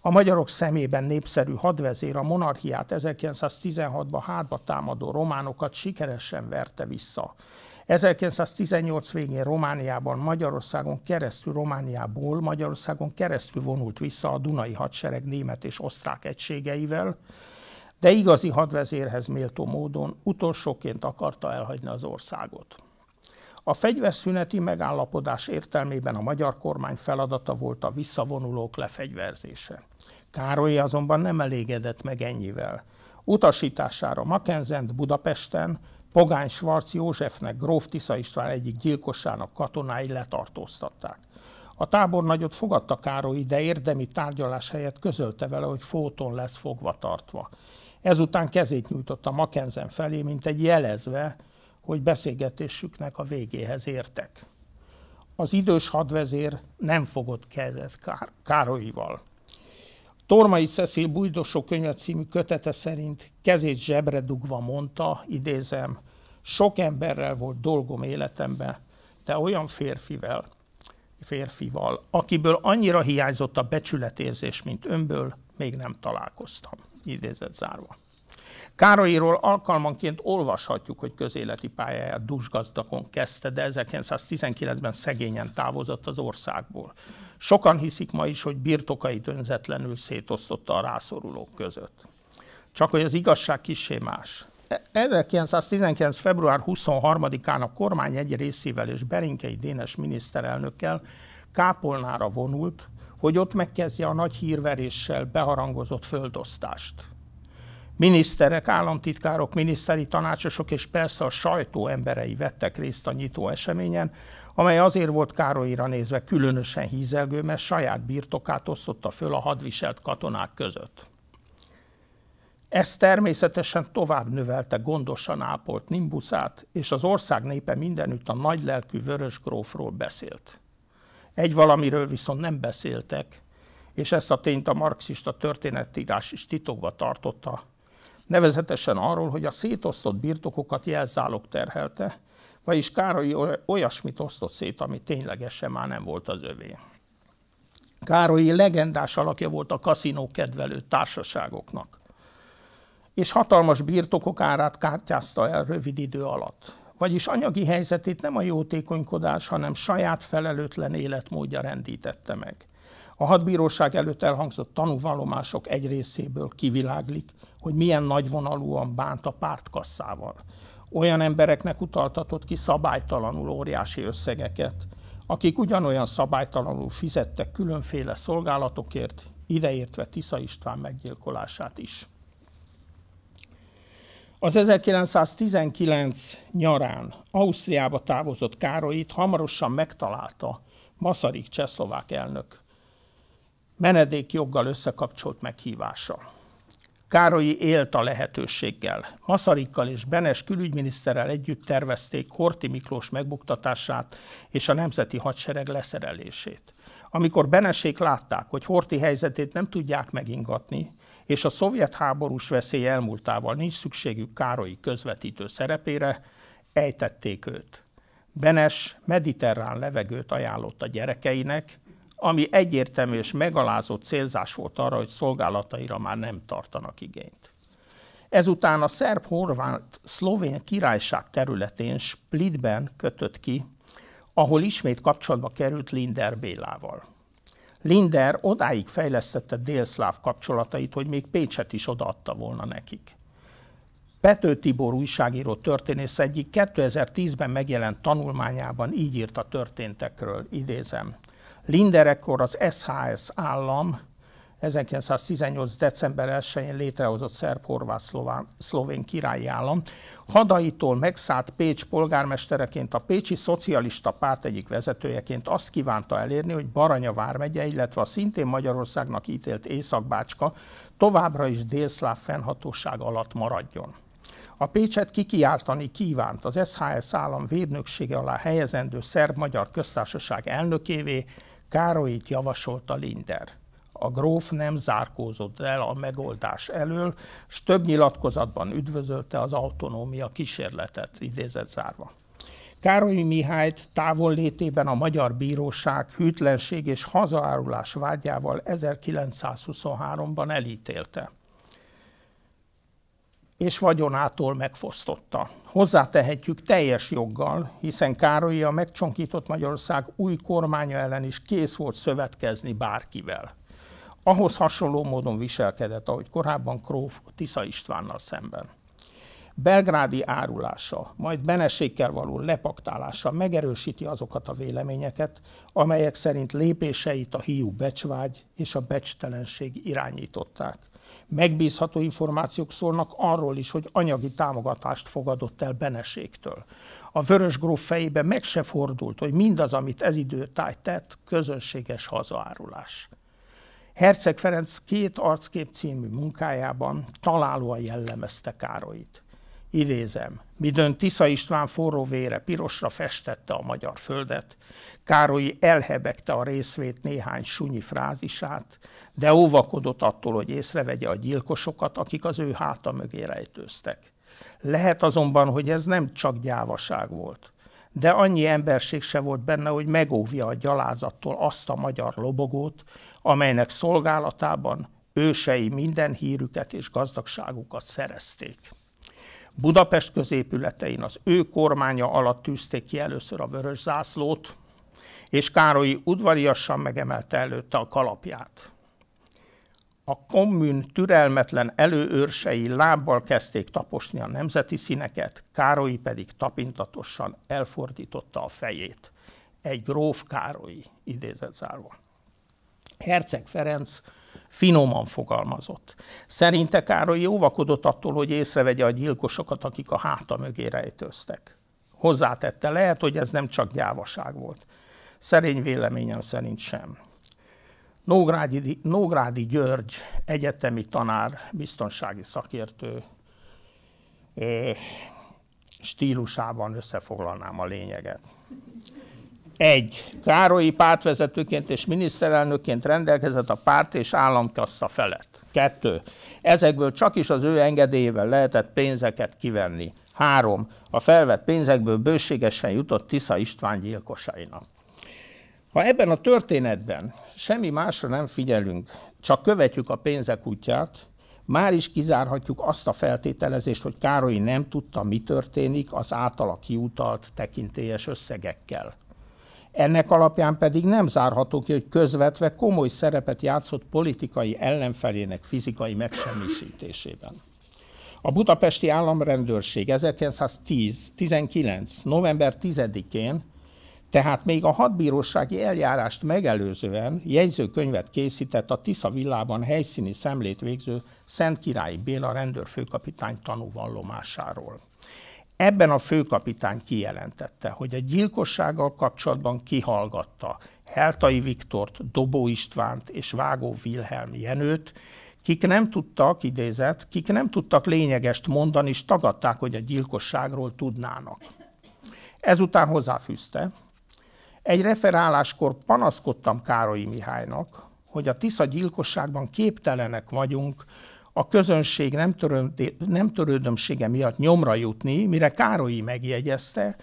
A magyarok szemében népszerű hadvezér a monarchiát 1916-ban hátba támadó románokat sikeresen verte vissza. 1918 végén Romániában, Magyarországon keresztül, Romániából Magyarországon keresztül vonult vissza a Dunai hadsereg német és osztrák egységeivel, de igazi hadvezérhez méltó módon utolsóként akarta elhagyni az országot. A fegyverszüneti megállapodás értelmében a magyar kormány feladata volt a visszavonulók lefegyverzése. Károly azonban nem elégedett meg ennyivel. Utasítására Makenzent Budapesten Pogány Svarc Józsefnek gróf Tisza István egyik gyilkossának katonái letartóztatták. A tábornagyot fogadta Károly, de érdemi tárgyalás helyett közölte vele, hogy fóton lesz fogva tartva. Ezután kezét nyújtotta Makenzen felé, mint egy jelezve, hogy beszélgetésüknek a végéhez értek. Az idős hadvezér nem fogott kezet Károlyival. Tormai Cecil Bújdosó könyve című kötete szerint kezét zsebre dugva mondta, idézem, sok emberrel volt dolgom életemben, de olyan férfivel, férfival, akiből annyira hiányzott a becsületérzés, mint önből, még nem találkoztam. Idézet zárva. Károlyról alkalmanként olvashatjuk, hogy közéleti pályáját dusgazdakon kezdte, de 1919-ben szegényen távozott az országból. Sokan hiszik ma is, hogy birtokait önzetlenül szétosztotta a rászorulók között. Csak hogy az igazság kissé más. 1919. E, február 23-án a kormány egy részével és Berinkei Dénes miniszterelnökkel Kápolnára vonult, hogy ott megkezdje a nagy hírveréssel beharangozott földosztást. Miniszterek, államtitkárok, miniszteri tanácsosok és persze a sajtó emberei vettek részt a nyitó eseményen, amely azért volt Károlyra nézve különösen hízelgő, mert saját birtokát osztotta föl a hadviselt katonák között. Ez természetesen tovább növelte gondosan ápolt nimbuszát, és az ország népe mindenütt a nagylelkű vörös grófról beszélt. Egy valamiről viszont nem beszéltek, és ezt a tényt a marxista történetírás is titokba tartotta, nevezetesen arról, hogy a szétosztott birtokokat jelzálog terhelte, vagyis Károly olyasmit osztott szét, ami ténylegesen már nem volt az övé. Károlyi legendás alakja volt a kaszinó kedvelő társaságoknak, és hatalmas birtokok árát kártyázta el rövid idő alatt. Vagyis anyagi helyzetét nem a jótékonykodás, hanem saját felelőtlen életmódja rendítette meg. A hadbíróság előtt elhangzott tanúvallomások egy részéből kiviláglik, hogy milyen nagyvonalúan bánt a pártkasszával olyan embereknek utaltatott ki szabálytalanul óriási összegeket, akik ugyanolyan szabálytalanul fizettek különféle szolgálatokért, ideértve Tisza István meggyilkolását is. Az 1919 nyarán Ausztriába távozott Károlyt hamarosan megtalálta Masaryk csehszlovák elnök menedékjoggal összekapcsolt meghívása. Károlyi élt a lehetőséggel. Maszarikkal és Benes külügyminiszterrel együtt tervezték Horti Miklós megbuktatását és a nemzeti hadsereg leszerelését. Amikor Benesék látták, hogy Horti helyzetét nem tudják megingatni, és a szovjet háborús veszély elmúltával nincs szükségük Károlyi közvetítő szerepére, ejtették őt. Benes mediterrán levegőt ajánlott a gyerekeinek, ami egyértelmű és megalázó célzás volt arra, hogy szolgálataira már nem tartanak igényt. Ezután a szerb-horvát-szlovén királyság területén Splitben kötött ki, ahol ismét kapcsolatba került Linder Bélával. Linder odáig fejlesztette délszláv kapcsolatait, hogy még Pécset is odaadta volna nekik. Pető Tibor újságíró történész egyik 2010-ben megjelent tanulmányában így írt a történtekről, idézem. Linder ekkor az SHS állam 1918. december 1-én létrehozott szerb-horvát-szlovén királyi állam, hadaitól megszállt Pécs polgármestereként a Pécsi Szocialista Párt egyik vezetőjeként azt kívánta elérni, hogy Baranya vármegye, illetve a szintén Magyarországnak ítélt Északbácska továbbra is délszláv fennhatóság alatt maradjon. A Pécset kikiáltani kívánt az SHS állam védnöksége alá helyezendő szerb-magyar köztársaság elnökévé, Károlyt javasolta Linder. A gróf nem zárkózott el a megoldás elől, s több nyilatkozatban üdvözölte az autonómia kísérletet, idézett zárva. Károly Mihályt létében a magyar bíróság hűtlenség és hazaárulás vágyával 1923-ban elítélte és vagyonától megfosztotta. Hozzátehetjük teljes joggal, hiszen Károly a megcsonkított Magyarország új kormánya ellen is kész volt szövetkezni bárkivel. Ahhoz hasonló módon viselkedett, ahogy korábban Króf Tisza Istvánnal szemben. Belgrádi árulása, majd Benesékkel való lepaktálása megerősíti azokat a véleményeket, amelyek szerint lépéseit a hiú becsvágy és a becstelenség irányították. Megbízható információk szólnak arról is, hogy anyagi támogatást fogadott el Beneségtől. A vörös gróf fejébe meg se fordult, hogy mindaz, amit ez időtáj tett, közönséges hazaárulás. Herceg Ferenc két arckép című munkájában találóan jellemezte Károlyt. Idézem, midőn Tisza István forró vére pirosra festette a magyar földet, Károlyi elhebegte a részvét néhány sunyi frázisát, de óvakodott attól, hogy észrevegye a gyilkosokat, akik az ő háta mögé rejtőztek. Lehet azonban, hogy ez nem csak gyávaság volt, de annyi emberség se volt benne, hogy megóvja a gyalázattól azt a magyar lobogót, amelynek szolgálatában ősei minden hírüket és gazdagságukat szerezték. Budapest középületein az ő kormánya alatt tűzték ki először a vörös zászlót, és Károlyi udvariasan megemelte előtte a kalapját a kommun türelmetlen előőrsei lábbal kezdték taposni a nemzeti színeket, Károly pedig tapintatosan elfordította a fejét. Egy gróf Károly, idézett zárva. Herceg Ferenc finoman fogalmazott. Szerinte Károly óvakodott attól, hogy észrevegye a gyilkosokat, akik a háta mögé rejtőztek. Hozzátette, lehet, hogy ez nem csak gyávaság volt. Szerény véleményem szerint sem. Nógrádi, Nógrádi György egyetemi tanár, biztonsági szakértő stílusában összefoglalnám a lényeget. Egy, Károlyi pártvezetőként és miniszterelnökként rendelkezett a párt és államkassa felett. Kettő, ezekből csak is az ő engedélyével lehetett pénzeket kivenni. Három, a felvett pénzekből bőségesen jutott Tisza István gyilkosainak. Ha ebben a történetben semmi másra nem figyelünk, csak követjük a pénzek útját, már is kizárhatjuk azt a feltételezést, hogy Károly nem tudta, mi történik az általa kiutalt tekintélyes összegekkel. Ennek alapján pedig nem zárható ki, hogy közvetve komoly szerepet játszott politikai ellenfelének fizikai megsemmisítésében. A budapesti államrendőrség 1919. november 10-én tehát még a hadbírósági eljárást megelőzően jegyzőkönyvet készített a Tisza villában helyszíni szemlét végző Szent Királyi Béla rendőrfőkapitány tanúvallomásáról. Ebben a főkapitány kijelentette, hogy a gyilkossággal kapcsolatban kihallgatta Heltai Viktort, Dobó Istvánt és Vágó Wilhelm Jenőt, kik nem tudtak, idézett, kik nem tudtak lényegest mondani, és tagadták, hogy a gyilkosságról tudnának. Ezután hozzáfűzte, egy referáláskor panaszkodtam Károlyi Mihálynak, hogy a Tisza gyilkosságban képtelenek vagyunk a közönség nem, törődé, nem törődömsége miatt nyomra jutni, mire Károlyi megjegyezte,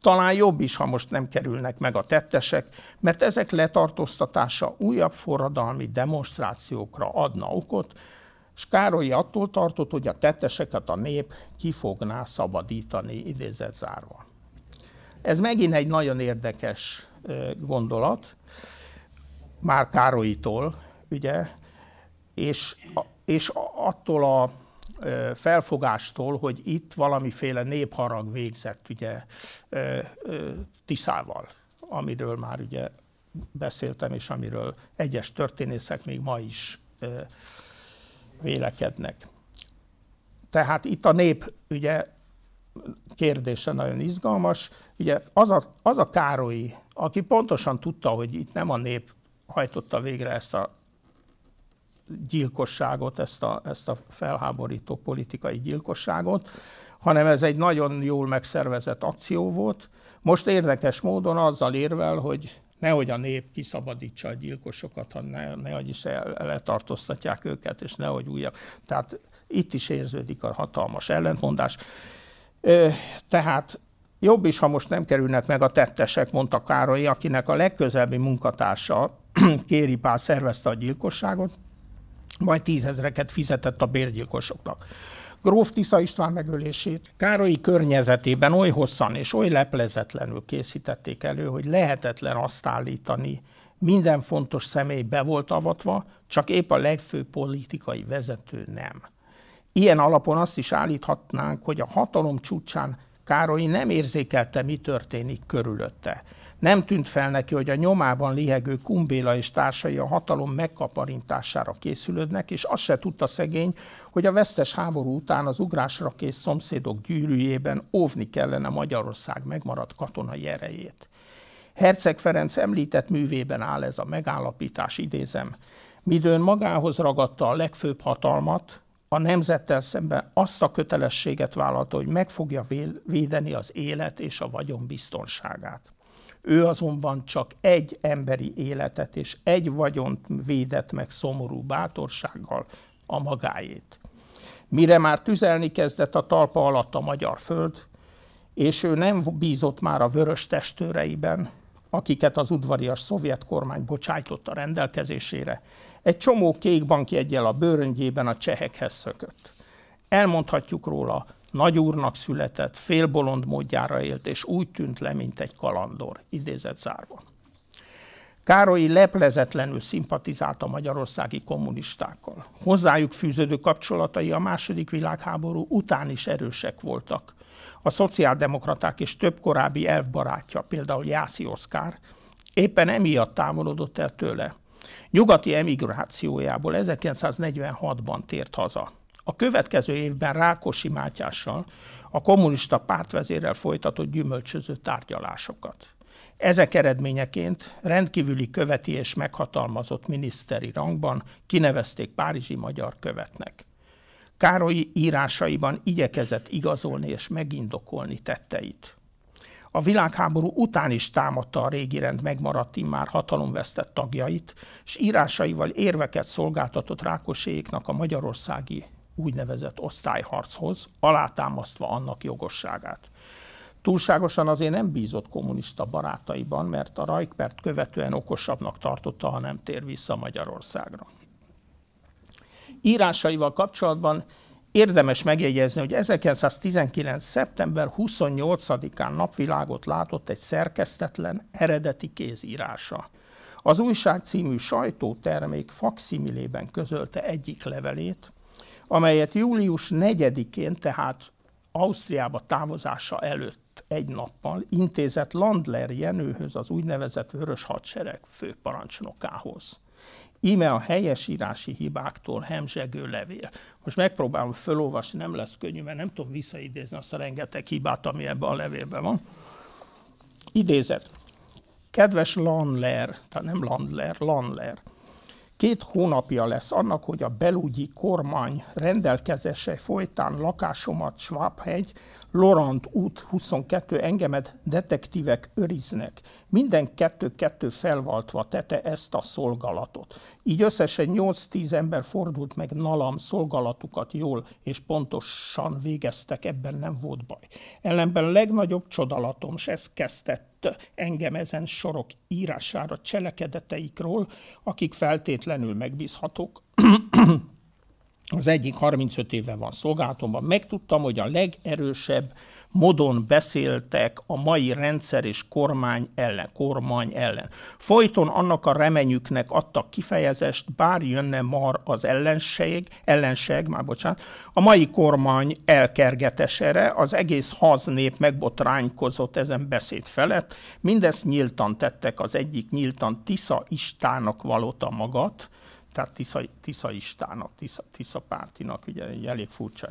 talán jobb is, ha most nem kerülnek meg a tettesek, mert ezek letartóztatása újabb forradalmi demonstrációkra adna okot, és Károly attól tartott, hogy a tetteseket a nép ki fogná szabadítani, idézett zárva. Ez megint egy nagyon érdekes gondolat, már Károlytól, ugye, és, és attól a felfogástól, hogy itt valamiféle népharag végzett ugye Tiszával, amiről már ugye beszéltem, és amiről egyes történészek még ma is vélekednek. Tehát itt a nép ugye kérdése nagyon izgalmas. Ugye az a, az a Károlyi, aki pontosan tudta, hogy itt nem a nép hajtotta végre ezt a gyilkosságot, ezt a, ezt a felháborító politikai gyilkosságot, hanem ez egy nagyon jól megszervezett akció volt. Most érdekes módon azzal érvel, hogy nehogy a nép kiszabadítsa a gyilkosokat, hanem ne, nehogy is el, letartóztatják őket, és nehogy újabb. Tehát itt is érződik a hatalmas ellentmondás. Tehát jobb is, ha most nem kerülnek meg a tettesek, mondta Károly, akinek a legközelebbi munkatársa Kéri Pál szervezte a gyilkosságot, majd tízezreket fizetett a bérgyilkosoknak. Gróf Tisza István megölését Károlyi környezetében oly hosszan és oly leplezetlenül készítették elő, hogy lehetetlen azt állítani, minden fontos személy be volt avatva, csak épp a legfőbb politikai vezető nem. Ilyen alapon azt is állíthatnánk, hogy a hatalom csúcsán Károly nem érzékelte, mi történik körülötte. Nem tűnt fel neki, hogy a nyomában lihegő Kumbéla és társai a hatalom megkaparintására készülődnek, és azt se tudta szegény, hogy a vesztes háború után az ugrásra kész szomszédok gyűrűjében óvni kellene Magyarország megmaradt katonai erejét. Herceg Ferenc említett művében áll ez a megállapítás, idézem. Midőn magához ragadta a legfőbb hatalmat, a nemzettel szemben azt a kötelességet vállalta, hogy meg fogja védeni az élet és a vagyon biztonságát. Ő azonban csak egy emberi életet és egy vagyont védett meg szomorú bátorsággal, a magáét. Mire már tüzelni kezdett a talpa alatt a magyar föld, és ő nem bízott már a vörös testőreiben, akiket az udvarias szovjet kormány bocsájtott a rendelkezésére, egy csomó kékbanki egyel a bőröngyében a csehekhez szökött. Elmondhatjuk róla, nagy úrnak született, félbolond módjára élt, és úgy tűnt le, mint egy kalandor, idézett zárva. Károlyi leplezetlenül szimpatizált a magyarországi kommunistákkal. Hozzájuk fűződő kapcsolatai a második világháború után is erősek voltak. A szociáldemokraták és több korábbi elfbarátja, például Jászi Oszkár, éppen emiatt távolodott el tőle. Nyugati emigrációjából 1946-ban tért haza. A következő évben Rákosi Mátyással, a kommunista pártvezérrel folytatott gyümölcsöző tárgyalásokat. Ezek eredményeként rendkívüli követi és meghatalmazott miniszteri rangban kinevezték Párizsi magyar követnek. Károly írásaiban igyekezett igazolni és megindokolni tetteit. A világháború után is támadta a régi rend megmaradt immár hatalomvesztett tagjait, és írásaival érveket szolgáltatott Rákoséknak a magyarországi úgynevezett osztályharchoz, alátámasztva annak jogosságát. Túlságosan azért nem bízott kommunista barátaiban, mert a Rajkpert követően okosabbnak tartotta, ha nem tér vissza Magyarországra írásaival kapcsolatban érdemes megjegyezni, hogy 1919. szeptember 28-án napvilágot látott egy szerkesztetlen eredeti kézírása. Az újság című sajtótermék faximilében közölte egyik levelét, amelyet július 4-én, tehát Ausztriába távozása előtt egy nappal intézett Landler Jenőhöz az úgynevezett Vörös Hadsereg főparancsnokához. Íme a helyesírási hibáktól hemzsegő levél. Most megpróbálom felolvasni, nem lesz könnyű, mert nem tudom visszaidézni azt a rengeteg hibát, ami ebben a levélben van. Idézet. Kedves Landler, tehát nem Landler, Landler, két hónapja lesz annak, hogy a belügyi kormány rendelkezése folytán lakásomat Schwabhegy Laurent út 22 engemet detektívek öriznek. minden kettő-kettő felvaltva tete ezt a szolgalatot. Így összesen 8-10 ember fordult meg nalam, szolgalatukat jól és pontosan végeztek, ebben nem volt baj. Ellenben legnagyobb csodalatom, s ez kezdett engem ezen sorok írására cselekedeteikről, akik feltétlenül megbízhatók, az egyik 35 éve van szolgálatomban, megtudtam, hogy a legerősebb módon beszéltek a mai rendszer és kormány ellen, kormány ellen. Folyton annak a remenyüknek adtak kifejezést, bár jönne mar az ellenség, ellenség, már bocsánat, a mai kormány elkergetesere, az egész nép megbotránykozott ezen beszéd felett, mindezt nyíltan tettek az egyik nyíltan Tisza Istának valóta magat, tehát Tisza, Tisza Istának, Tisza, Tisza pártinak, ugye elég furcsa.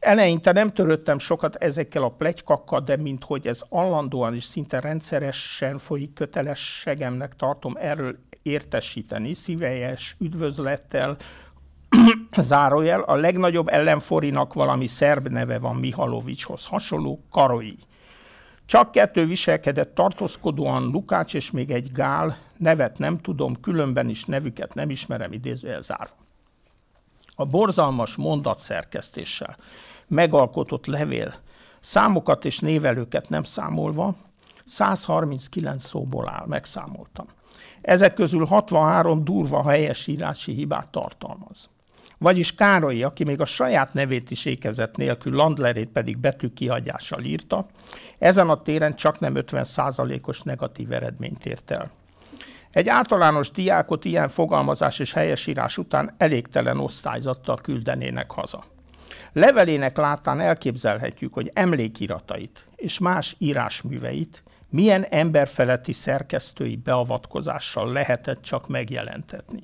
Eleinte nem törődtem sokat ezekkel a plegykakkal, de minthogy ez allandóan és szinte rendszeresen folyik kötelességemnek tartom erről értesíteni, szíves üdvözlettel, zárójel, a legnagyobb ellenforinak valami szerb neve van Mihalovicshoz hasonló, Karoi. Csak kettő viselkedett tartózkodóan, Lukács és még egy gál, nevet nem tudom, különben is nevüket nem ismerem, idézőjel zárva. A borzalmas mondatszerkesztéssel megalkotott levél számokat és névelőket nem számolva, 139 szóból áll, megszámoltam. Ezek közül 63 durva helyesírási hibát tartalmaz. Vagyis Károly, aki még a saját nevét is ékezett nélkül, Landlerét pedig betű kihagyással írta, ezen a téren csak nem 50%-os negatív eredményt ért el. Egy általános diákot ilyen fogalmazás és helyesírás után elégtelen osztályzattal küldenének haza. Levelének látán elképzelhetjük, hogy emlékiratait és más írásműveit milyen emberfeletti szerkesztői beavatkozással lehetett csak megjelentetni.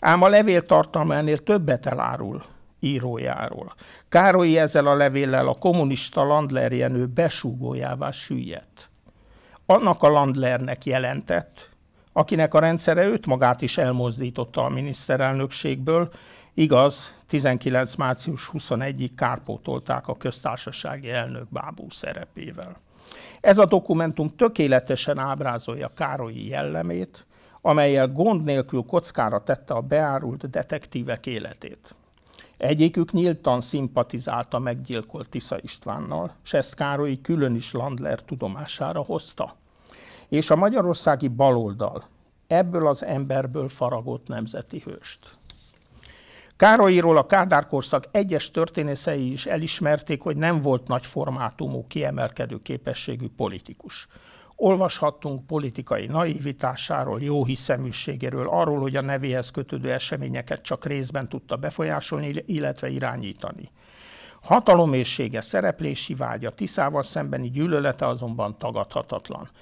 Ám a levél tartalma ennél többet elárul írójáról. Károly ezzel a levéllel a kommunista Jenő besúgójává süllyedt. Annak a landlernek jelentett, akinek a rendszere őt magát is elmozdította a miniszterelnökségből, Igaz, 19. március 21-ig kárpótolták a köztársasági elnök bábú szerepével. Ez a dokumentum tökéletesen ábrázolja Károlyi jellemét, amelyel gond nélkül kockára tette a beárult detektívek életét. Egyikük nyíltan szimpatizált a meggyilkolt Tisza Istvánnal, s ezt Károlyi külön is Landler tudomására hozta – és a magyarországi baloldal ebből az emberből faragott nemzeti hőst. Károlyiról a Kádár korszak egyes történészei is elismerték, hogy nem volt nagy formátumú, kiemelkedő képességű politikus. Olvashattunk politikai naivitásáról, hiszeműségéről, arról, hogy a nevéhez kötődő eseményeket csak részben tudta befolyásolni, illetve irányítani. Hatalomészsége, szereplési vágya, Tiszával szembeni gyűlölete azonban tagadhatatlan –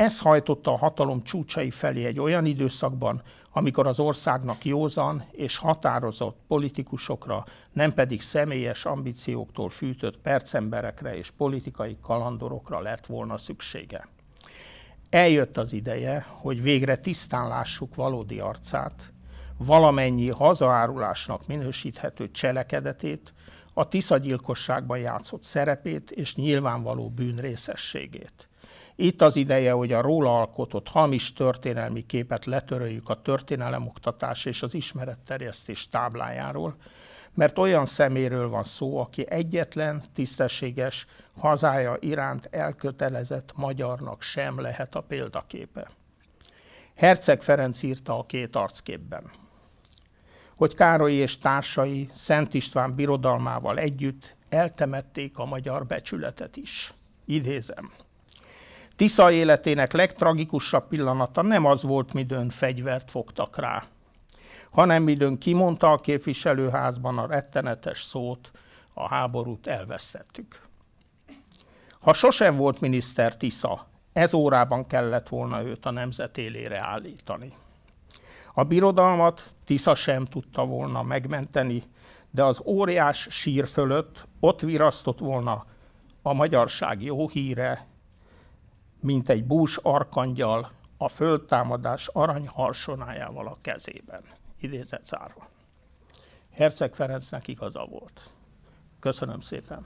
ez hajtotta a hatalom csúcsai felé egy olyan időszakban, amikor az országnak józan és határozott politikusokra, nem pedig személyes ambícióktól fűtött percemberekre és politikai kalandorokra lett volna szüksége. Eljött az ideje, hogy végre tisztán lássuk valódi arcát, valamennyi hazaárulásnak minősíthető cselekedetét, a tiszagyilkosságban játszott szerepét és nyilvánvaló bűnrészességét. Itt az ideje, hogy a róla alkotott hamis történelmi képet letöröljük a történelemoktatás és az ismeretterjesztés táblájáról, mert olyan szeméről van szó, aki egyetlen tisztességes, hazája iránt elkötelezett magyarnak sem lehet a példaképe. Herceg Ferenc írta a két arcképben, hogy Károly és társai Szent István birodalmával együtt eltemették a magyar becsületet is. Idézem. Tisza életének legtragikusabb pillanata nem az volt, midőn fegyvert fogtak rá, hanem midőn kimondta a képviselőházban a rettenetes szót, a háborút elvesztettük. Ha sosem volt miniszter Tisza, ez órában kellett volna őt a nemzet élére állítani. A birodalmat Tisza sem tudta volna megmenteni, de az óriás sír fölött ott virasztott volna a magyarság jó híre mint egy bús arkangyal a földtámadás arany a kezében. Idézett zárva. Herceg Ferencnek igaza volt. Köszönöm szépen!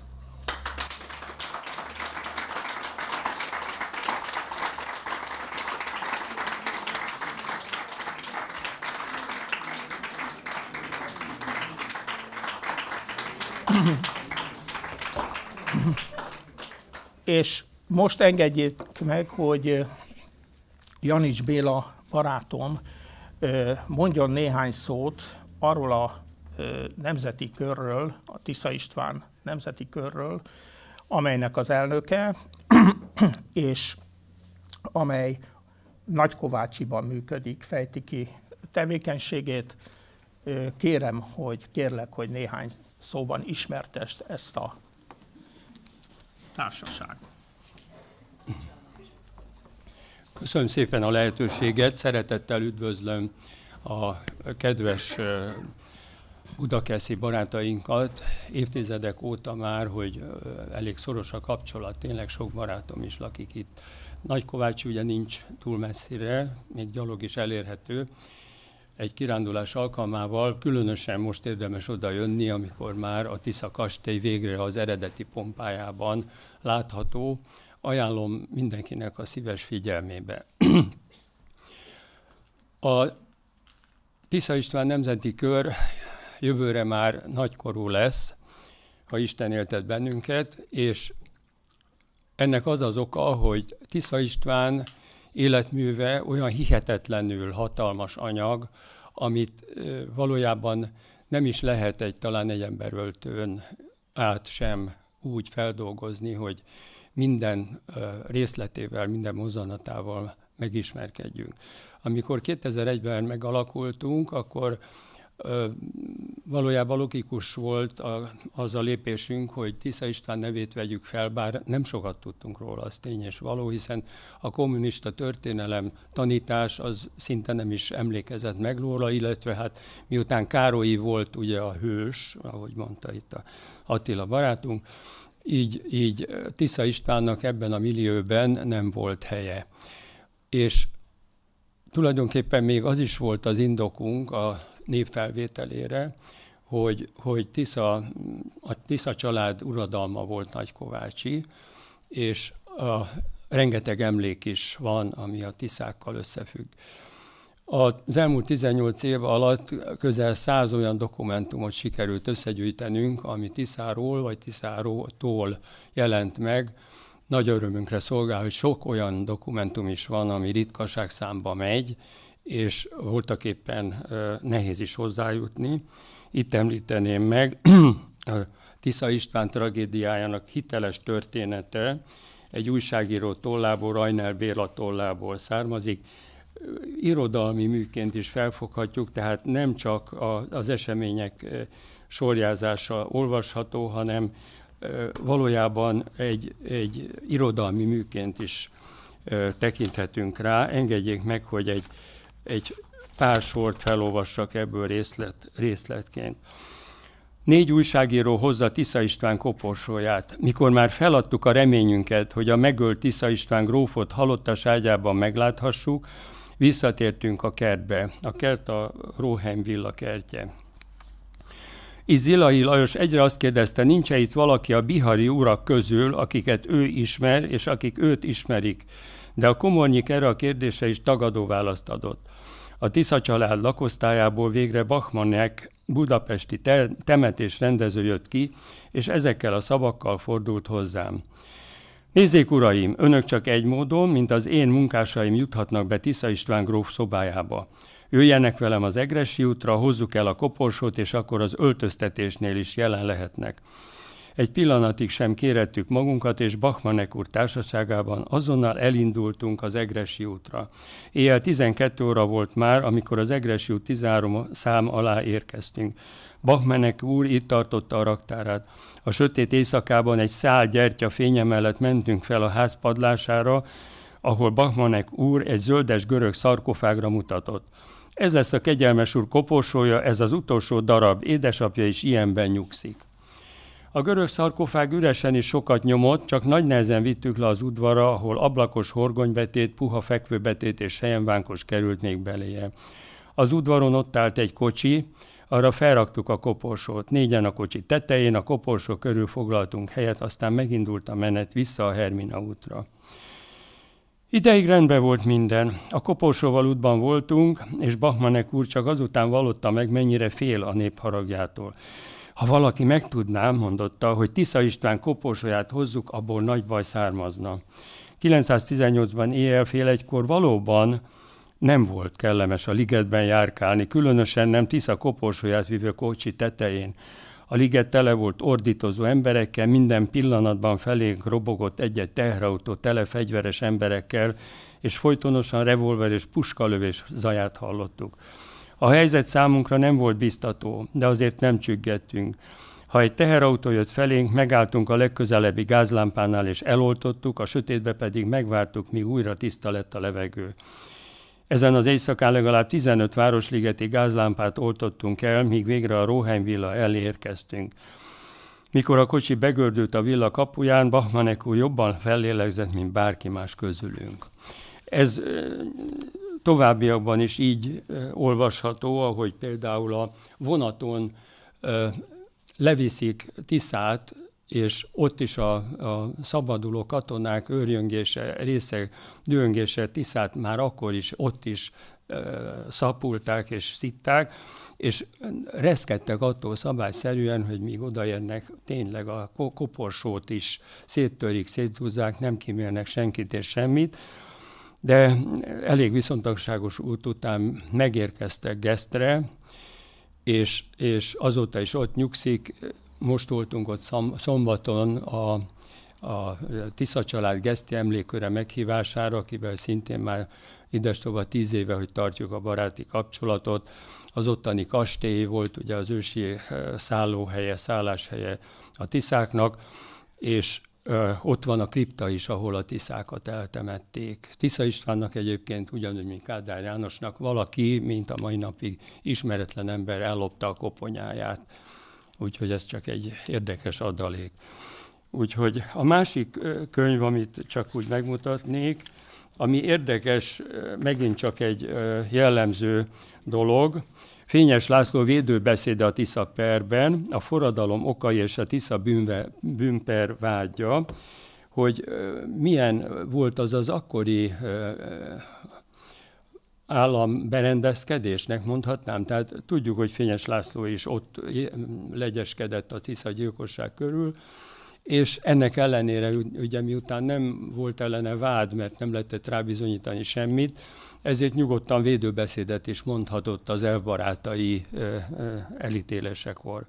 és most engedjék meg, hogy Janics Béla barátom mondjon néhány szót arról a nemzeti körről, a Tisza István nemzeti körről, amelynek az elnöke, és amely Nagykovácsiban működik, fejti ki tevékenységét. Kérem, hogy kérlek, hogy néhány szóban ismertest ezt a társaságot. Köszönöm szépen a lehetőséget, szeretettel üdvözlöm a kedves budakeszi barátainkat. Évtizedek óta már, hogy elég szoros a kapcsolat, tényleg sok barátom is lakik itt. Nagykovácsi ugye nincs túl messzire, még gyalog is elérhető. Egy kirándulás alkalmával különösen most érdemes oda jönni, amikor már a Tisza kastély végre az eredeti pompájában látható, ajánlom mindenkinek a szíves figyelmébe. A Tisza István Nemzeti Kör jövőre már nagykorú lesz, ha Isten éltet bennünket, és ennek az az oka, hogy Tisza István életműve olyan hihetetlenül hatalmas anyag, amit valójában nem is lehet egy talán egy emberöltőn át sem úgy feldolgozni, hogy minden részletével, minden mozzanatával megismerkedjünk. Amikor 2001-ben megalakultunk, akkor valójában logikus volt az a lépésünk, hogy Tisza István nevét vegyük fel, bár nem sokat tudtunk róla, az tény és való, hiszen a kommunista történelem tanítás az szinte nem is emlékezett meg róla, illetve hát miután Károlyi volt ugye a hős, ahogy mondta itt a Attila barátunk, így, így Tisza Istvánnak ebben a millióben nem volt helye. És tulajdonképpen még az is volt az indokunk a népfelvételére, hogy, hogy Tisza, a Tisza család uradalma volt Nagykovácsi, és a, rengeteg emlék is van, ami a Tiszákkal összefügg. Az elmúlt 18 év alatt közel 100 olyan dokumentumot sikerült összegyűjtenünk, ami Tiszáról vagy Tiszárótól jelent meg. Nagy örömünkre szolgál, hogy sok olyan dokumentum is van, ami ritkaság számba megy, és voltak éppen nehéz is hozzájutni. Itt említeném meg Tisza István tragédiájának hiteles története, egy újságíró tollából, Rajnál Béla tollából származik, irodalmi műként is felfoghatjuk, tehát nem csak a, az események sorjázása olvasható, hanem valójában egy, egy irodalmi műként is tekinthetünk rá. Engedjék meg, hogy egy, egy pár sort felolvassak ebből részlet, részletként. Négy újságíró hozza Tisza István koporsóját. Mikor már feladtuk a reményünket, hogy a megölt Tisza István grófot halottas ágyában megláthassuk, Visszatértünk a kertbe. A kert a Róheim villa kertje. Zilai Lajos egyre azt kérdezte, nincs-e itt valaki a bihari urak közül, akiket ő ismer, és akik őt ismerik? De a komornyik erre a kérdése is tagadó választ adott. A Tisza család lakosztályából végre Bachmannek budapesti te- temetés rendező jött ki, és ezekkel a szavakkal fordult hozzám. Nézzék, uraim, önök csak egy módon, mint az én munkásaim juthatnak be Tisza István gróf szobájába. Jöjjenek velem az Egresi útra, hozzuk el a koporsót, és akkor az öltöztetésnél is jelen lehetnek. Egy pillanatig sem kérettük magunkat, és Bachmanek úr társaságában azonnal elindultunk az Egresi útra. Éjjel 12 óra volt már, amikor az Egresi út 13 szám alá érkeztünk. Bachmenek úr itt tartotta a raktárát. A sötét éjszakában egy szál gyertya fénye mellett mentünk fel a ház padlására, ahol Bachmanek úr egy zöldes görög szarkofágra mutatott. Ez lesz a kegyelmes úr koporsója, ez az utolsó darab, édesapja is ilyenben nyugszik. A görög szarkofág üresen is sokat nyomott, csak nagy nehezen vittük le az udvara, ahol ablakos horgonybetét, puha fekvőbetét és helyenvánkos került még beléje. Az udvaron ott állt egy kocsi, arra felraktuk a koporsót, négyen a kocsi tetején, a koporsó körül foglaltunk helyet, aztán megindult a menet vissza a Hermina útra. Ideig rendben volt minden. A koporsóval útban voltunk, és Bachmanek úr csak azután vallotta meg, mennyire fél a nép haragjától. Ha valaki megtudná, mondotta, hogy Tisza István koporsóját hozzuk, abból nagy baj származna. 918-ban éjjel fél egykor valóban nem volt kellemes a ligetben járkálni, különösen nem Tisza koporsóját vívő kocsi tetején. A liget tele volt ordítozó emberekkel, minden pillanatban felénk robogott egy-egy teherautó tele fegyveres emberekkel, és folytonosan revolver és puskalövés zaját hallottuk. A helyzet számunkra nem volt biztató, de azért nem csüggettünk. Ha egy teherautó jött felénk, megálltunk a legközelebbi gázlámpánál és eloltottuk, a sötétbe pedig megvártuk, míg újra tiszta lett a levegő. Ezen az éjszakán legalább 15 városligeti gázlámpát oltottunk el, míg végre a Róhány villa elérkeztünk. Mikor a kocsi begördült a villa kapuján, Bachmanek úr jobban fellélegzett, mint bárki más közülünk. Ez továbbiakban is így olvasható, ahogy például a vonaton leviszik Tiszát és ott is a, a szabaduló katonák őrjöngése, részeg dőngése Tiszát már akkor is, ott is ö, szapulták és szitták, és reszkedtek attól szabályszerűen, hogy míg odaérnek, tényleg a koporsót is széttörik, szétzúzzák, nem kimérnek senkit és semmit, de elég viszontagságos út után megérkeztek Gesztre, és, és azóta is ott nyugszik, most voltunk ott szom, szombaton a, a Tisza család geszti emlékőre meghívására, akivel szintén már idestova tíz éve, hogy tartjuk a baráti kapcsolatot. Az ottani kastély volt ugye az ősi eh, szállóhelye, szálláshelye a Tiszáknak, és eh, ott van a kripta is, ahol a tiszákat eltemették. Tisza Istvánnak egyébként, ugyanúgy, mint Kádár Jánosnak, valaki, mint a mai napig ismeretlen ember ellopta a koponyáját úgyhogy ez csak egy érdekes adalék. Úgyhogy a másik könyv, amit csak úgy megmutatnék, ami érdekes, megint csak egy jellemző dolog, Fényes László védőbeszéde a Tisza perben, a forradalom okai és a Tisza bűnve, bűnper vágya, hogy milyen volt az az akkori államberendezkedésnek mondhatnám. Tehát tudjuk, hogy Fényes László is ott eh, legyeskedett a Tisza gyilkosság körül, és ennek ellenére, ugye miután nem volt ellene vád, mert nem lehetett rá bizonyítani semmit, ezért nyugodtan védőbeszédet is mondhatott az elbarátai eh, eh, elítélésekor.